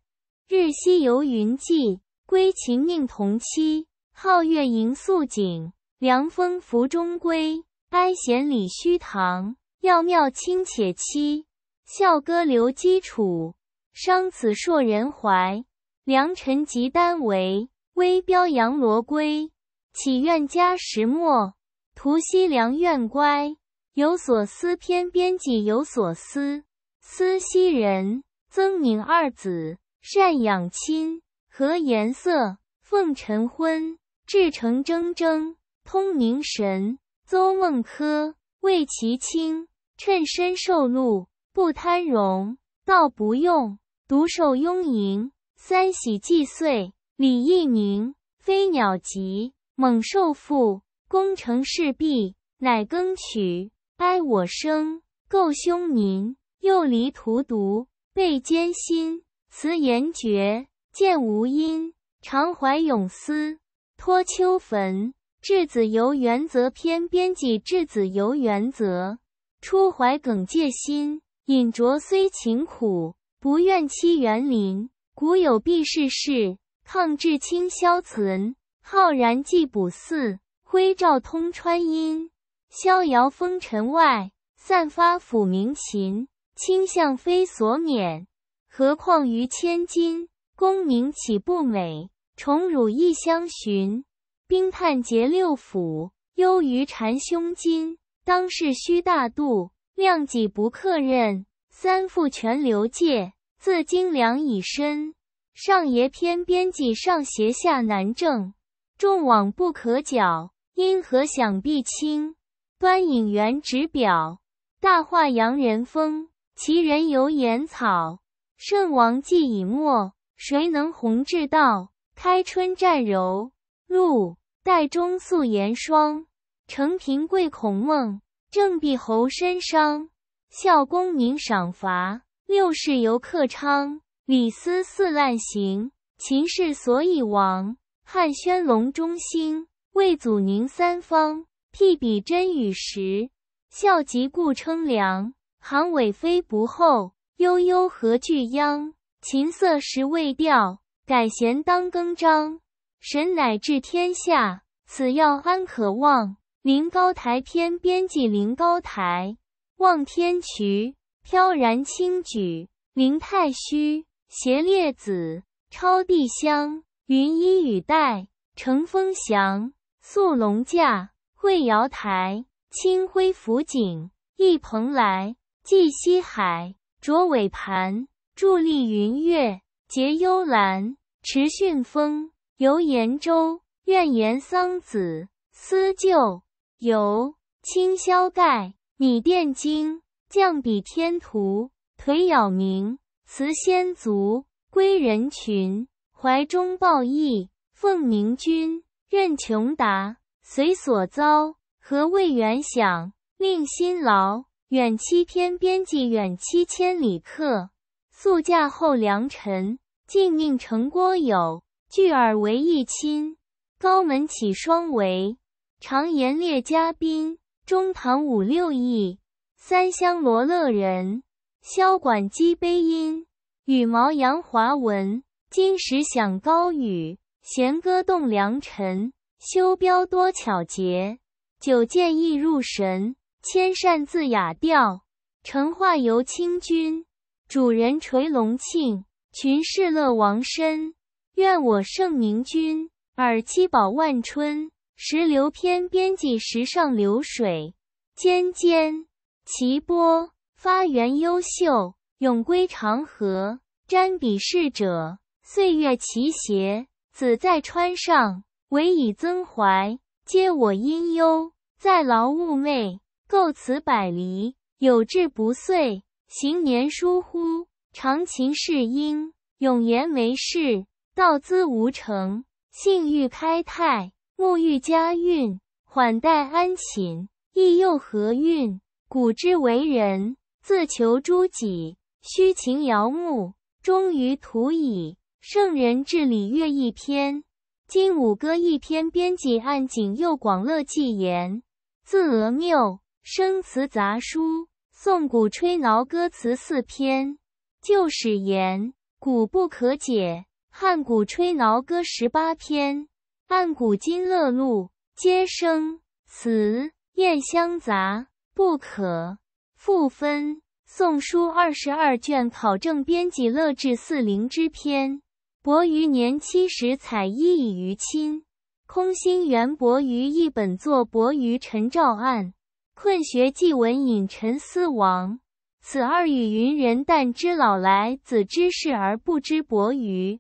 日夕游云际，归禽宁同期。皓月迎素景，凉风拂中归。哀弦理虚堂，药妙清且凄。笑歌留基础，伤此铄人怀。良辰及丹为，微标扬罗归。岂愿加时末？图西良苑乖，有所思篇编辑有所思，思昔人曾宁二子善养亲，和颜色，奉晨昏，至诚铮铮，通明神。邹梦轲，为其亲，趁身受禄，不贪荣，道不用，独受拥营。三喜既遂，李义宁，飞鸟集，猛兽附。功成事毕，乃更取哀我生，构凶宁，又离荼毒，背，艰辛辞言绝，见无音，常怀永思，托丘坟。《稚子游原则篇编辑《稚子游原则，初怀耿介心，隐拙虽勤苦，不愿欺园林。古有避世事，抗至清霄存，浩然既卜嗣。归棹通川阴，逍遥风尘外。散发抚鸣琴，倾向非所免。何况于千金，功名岂不美？宠辱亦相寻，冰炭结六腑。忧于缠胸襟，当世须大度，量己不克任。三父全流介，自精良以身。上斜偏编辑，上邪下难正。众网不可矫。音何想必清，端影元指表，大化洋人风。其人游言草，慎王既已没，谁能弘至道？开春占柔露，代中素颜霜。成平贵孔孟，正必侯申商。孝公明赏罚，六世由克昌。李斯四滥行，秦氏所以亡。汉宣隆中兴。为祖宁三方，辟彼真与实。孝极故称良，行伟非不厚。悠悠何惧殃？琴瑟时未调，改弦当更张。神乃至天下，此药安可望？临高台篇，编辑临高台，望天衢，飘然轻举。临太虚，携列子，超地香，云衣雨带，乘风翔。宿龙驾，桂瑶台；清辉抚景，忆蓬莱。寄西海，卓尾盘；伫立云月，结幽兰。持巽风，游延州；怨言桑梓，思旧游。清霄盖，米殿惊；降笔天图，腿杳冥。辞仙族，归人群；怀中抱义，奉明君。任穷达，随所遭。何谓远想，令心劳？远七天边际，远七千里客。宿驾后良辰，静宁成郭友。聚尔为一亲，高门起双围，常言列嘉宾，中堂五六亿。三乡罗乐人，箫管击悲音，羽毛扬华文。金石响高语。弦歌动良辰，修标多巧节。酒剑易入神，千扇自雅调。成化由清君，主人垂龙庆。群士乐王身，愿我圣明君。尔七宝万春，石流篇编辑石上流水，涓涓其波，发源优秀，永归长河。瞻彼逝者，岁月奇谐。子在川上，唯以增怀，皆我殷忧，在劳寤寐。构此百离，有志不遂，行年疏忽，常情是因。永言为事，道资无成，性欲开泰，沐浴佳韵，缓待安寝，亦又何韵。古之为人，自求诸己，虚情遥目，终于徒矣。圣人治礼乐一篇，金五歌一篇。编辑按景佑广乐纪言，字额缪，生词杂书。宋古吹挠歌词四篇，旧史言古不可解。汉鼓吹挠歌十八篇，按古今乐录皆生词宴香杂，不可复分。宋书二十二卷，考证编辑乐志四零之篇。伯鱼年七十，采衣以娱亲。空心原伯鱼一本作伯鱼陈照案，困学记文引陈思亡。此二语云：人但知老来子之事而不知伯鱼，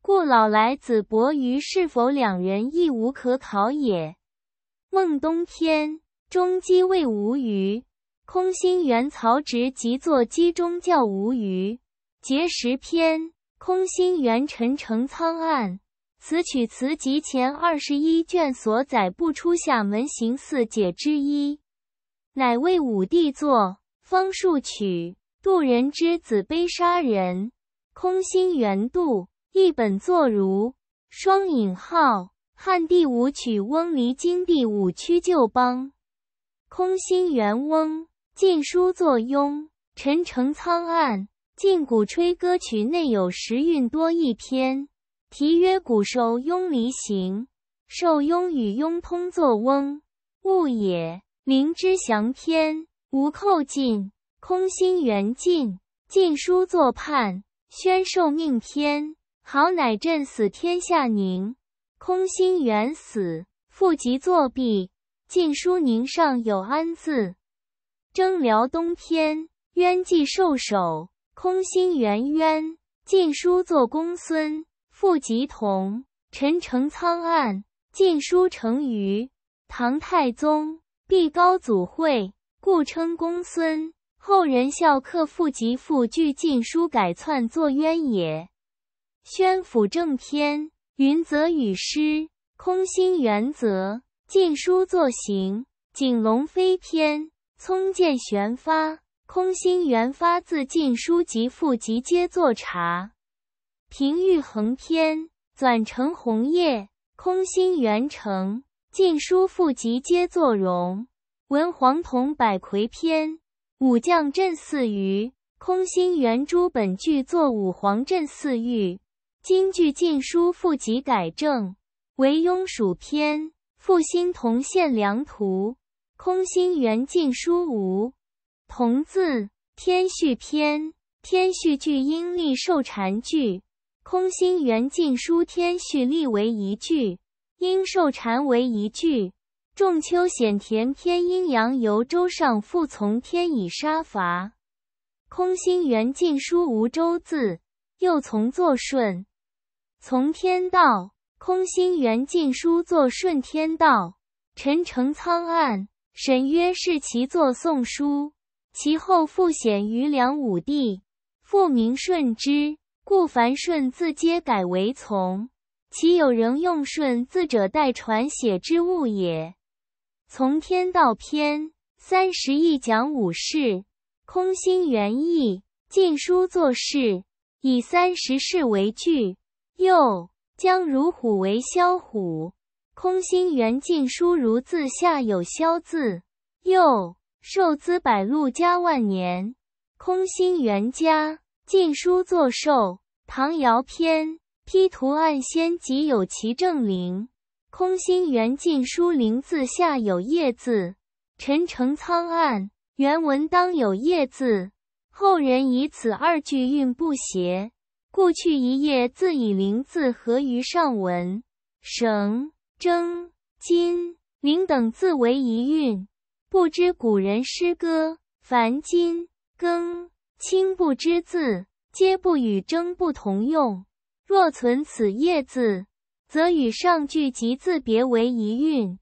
故老来子伯鱼是否两人，亦无可考也。孟冬天，中鸡未无余。空心原曹植即作鸡中叫无余。节食篇。空心元陈诚苍案，此曲词集前二十一卷所载不出厦门行四解之一，乃为武帝作《方术曲》渡人之子悲杀人，空心元杜一本作如双引号汉帝五曲翁离金帝五曲旧邦，空心元翁《晋书》作雍陈诚苍案。晋鼓吹歌曲内有十韵多一篇，题曰《鼓受雍离行》，受雍与雍通作翁，物也。明之祥篇，无寇晋，空心元晋，晋书作叛。宣受命篇，好乃朕死天下宁，空心元死，复及作弊，晋书宁上有安字。征辽东篇，冤既受首。空心圆渊，晋书作公孙，傅吉同陈承苍案，晋书成于唐太宗，毕高祖讳，故称公孙。后人笑客复吉复据晋书改窜作渊也。宣府正篇，云则雨师，空心原则晋书作行景龙飞篇，聪见玄发。空心元发自《晋书》及《附集》皆作茶。平玉衡篇，纂成红叶。空心元成《晋书附集》皆作荣闻黄铜百魁篇。武将镇四隅，空心元诸本具作武皇镇四玉。今据《晋书附集》改正为庸蜀篇。复新同县良图，空心元《晋书》无。同字天序篇，天序句阴历受禅句，空心圆进书天序立为一句，阴受禅为一句。仲秋显田篇，阴阳由周上复从天以杀伐，空心圆进书无周字，又从作顺，从天道。空心圆进书作顺天道，陈诚苍案沈曰是其作宋书。其后复显于梁武帝，复名舜之，故凡舜字皆改为从。其有仍用舜字者，代传写之物也。从天道篇三十义讲五事，空心原意，晋书作事，以三十世为据。又将如虎为萧虎，空心原尽书如字下有萧字。又。寿资百禄加万年，空心元家晋书作寿唐尧篇。批图案先即有其正灵，空心元晋书灵字下有叶字，陈成苍案原文当有叶字，后人以此二句韵不谐，故去一叶字，以灵字合于上文。省征金灵等字为一韵。不知古人诗歌，凡今更清不知字，皆不与征不同用。若存此叶字，则与上句及字别为一韵，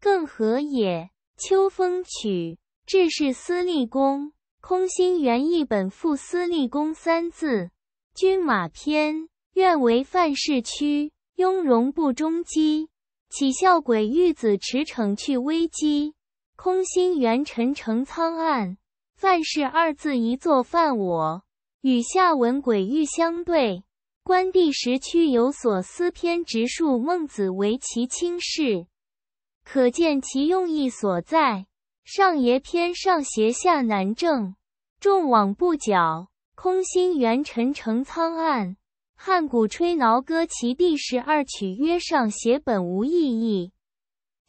更何也？秋风曲，至是司立公。空心园一本赋，司立公三字。军马篇，愿为范氏屈，雍容不中机。岂效鬼玉子驰骋去危机？空心元辰成苍暗范氏二字一作范我，与下文鬼域相对。观第时区有所思篇直述孟子为其轻视，可见其用意所在。上邪篇上斜下难正，众网不剿，空心元辰成苍暗汉鼓吹铙歌其第十二曲曰上斜本无意义。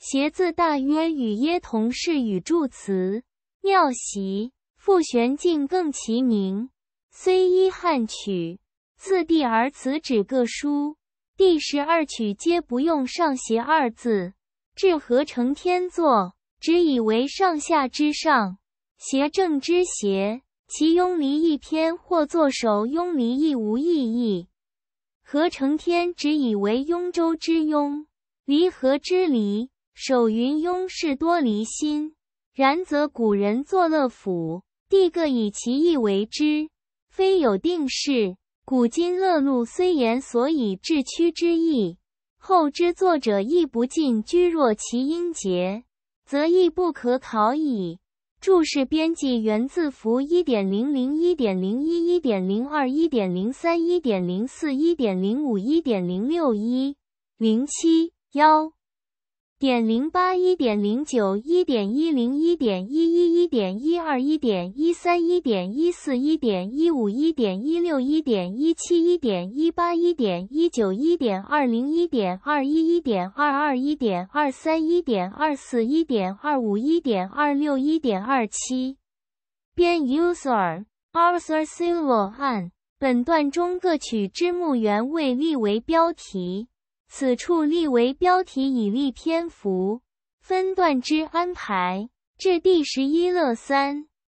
邪字大约与耶同是语助词，妙席复玄境更其名。虽一汉曲次第而词指各书。第十二曲皆不用上邪二字，至和成天作，只以为上下之上，邪正之邪。其雍离一篇或作首，雍离亦无意义。和成天只以为雍州之雍，离合之离。守云拥是多离心，然则古人作乐府，地各以其意为之，非有定事。古今乐录虽言所以致屈之意，后之作者亦不尽居若其音节，则亦不可考矣。注释编辑原字符：一点零零一点零一一点零二一点零三一点零四一点零五一点零六一零七幺。点零八，一点零九，一点一零，一点一一，一点一二，一点一三，一点一四，一点一五，一点一六，一点一七，一点一八，一点一九，一点二零，一点二一，一点二二，一点二三，一点二四，一点二五，一点二六，一点二七。编 user author silver 本段中各曲之目原未立为标题。此处立为标题，以立篇幅分段之安排，至第十一乐三。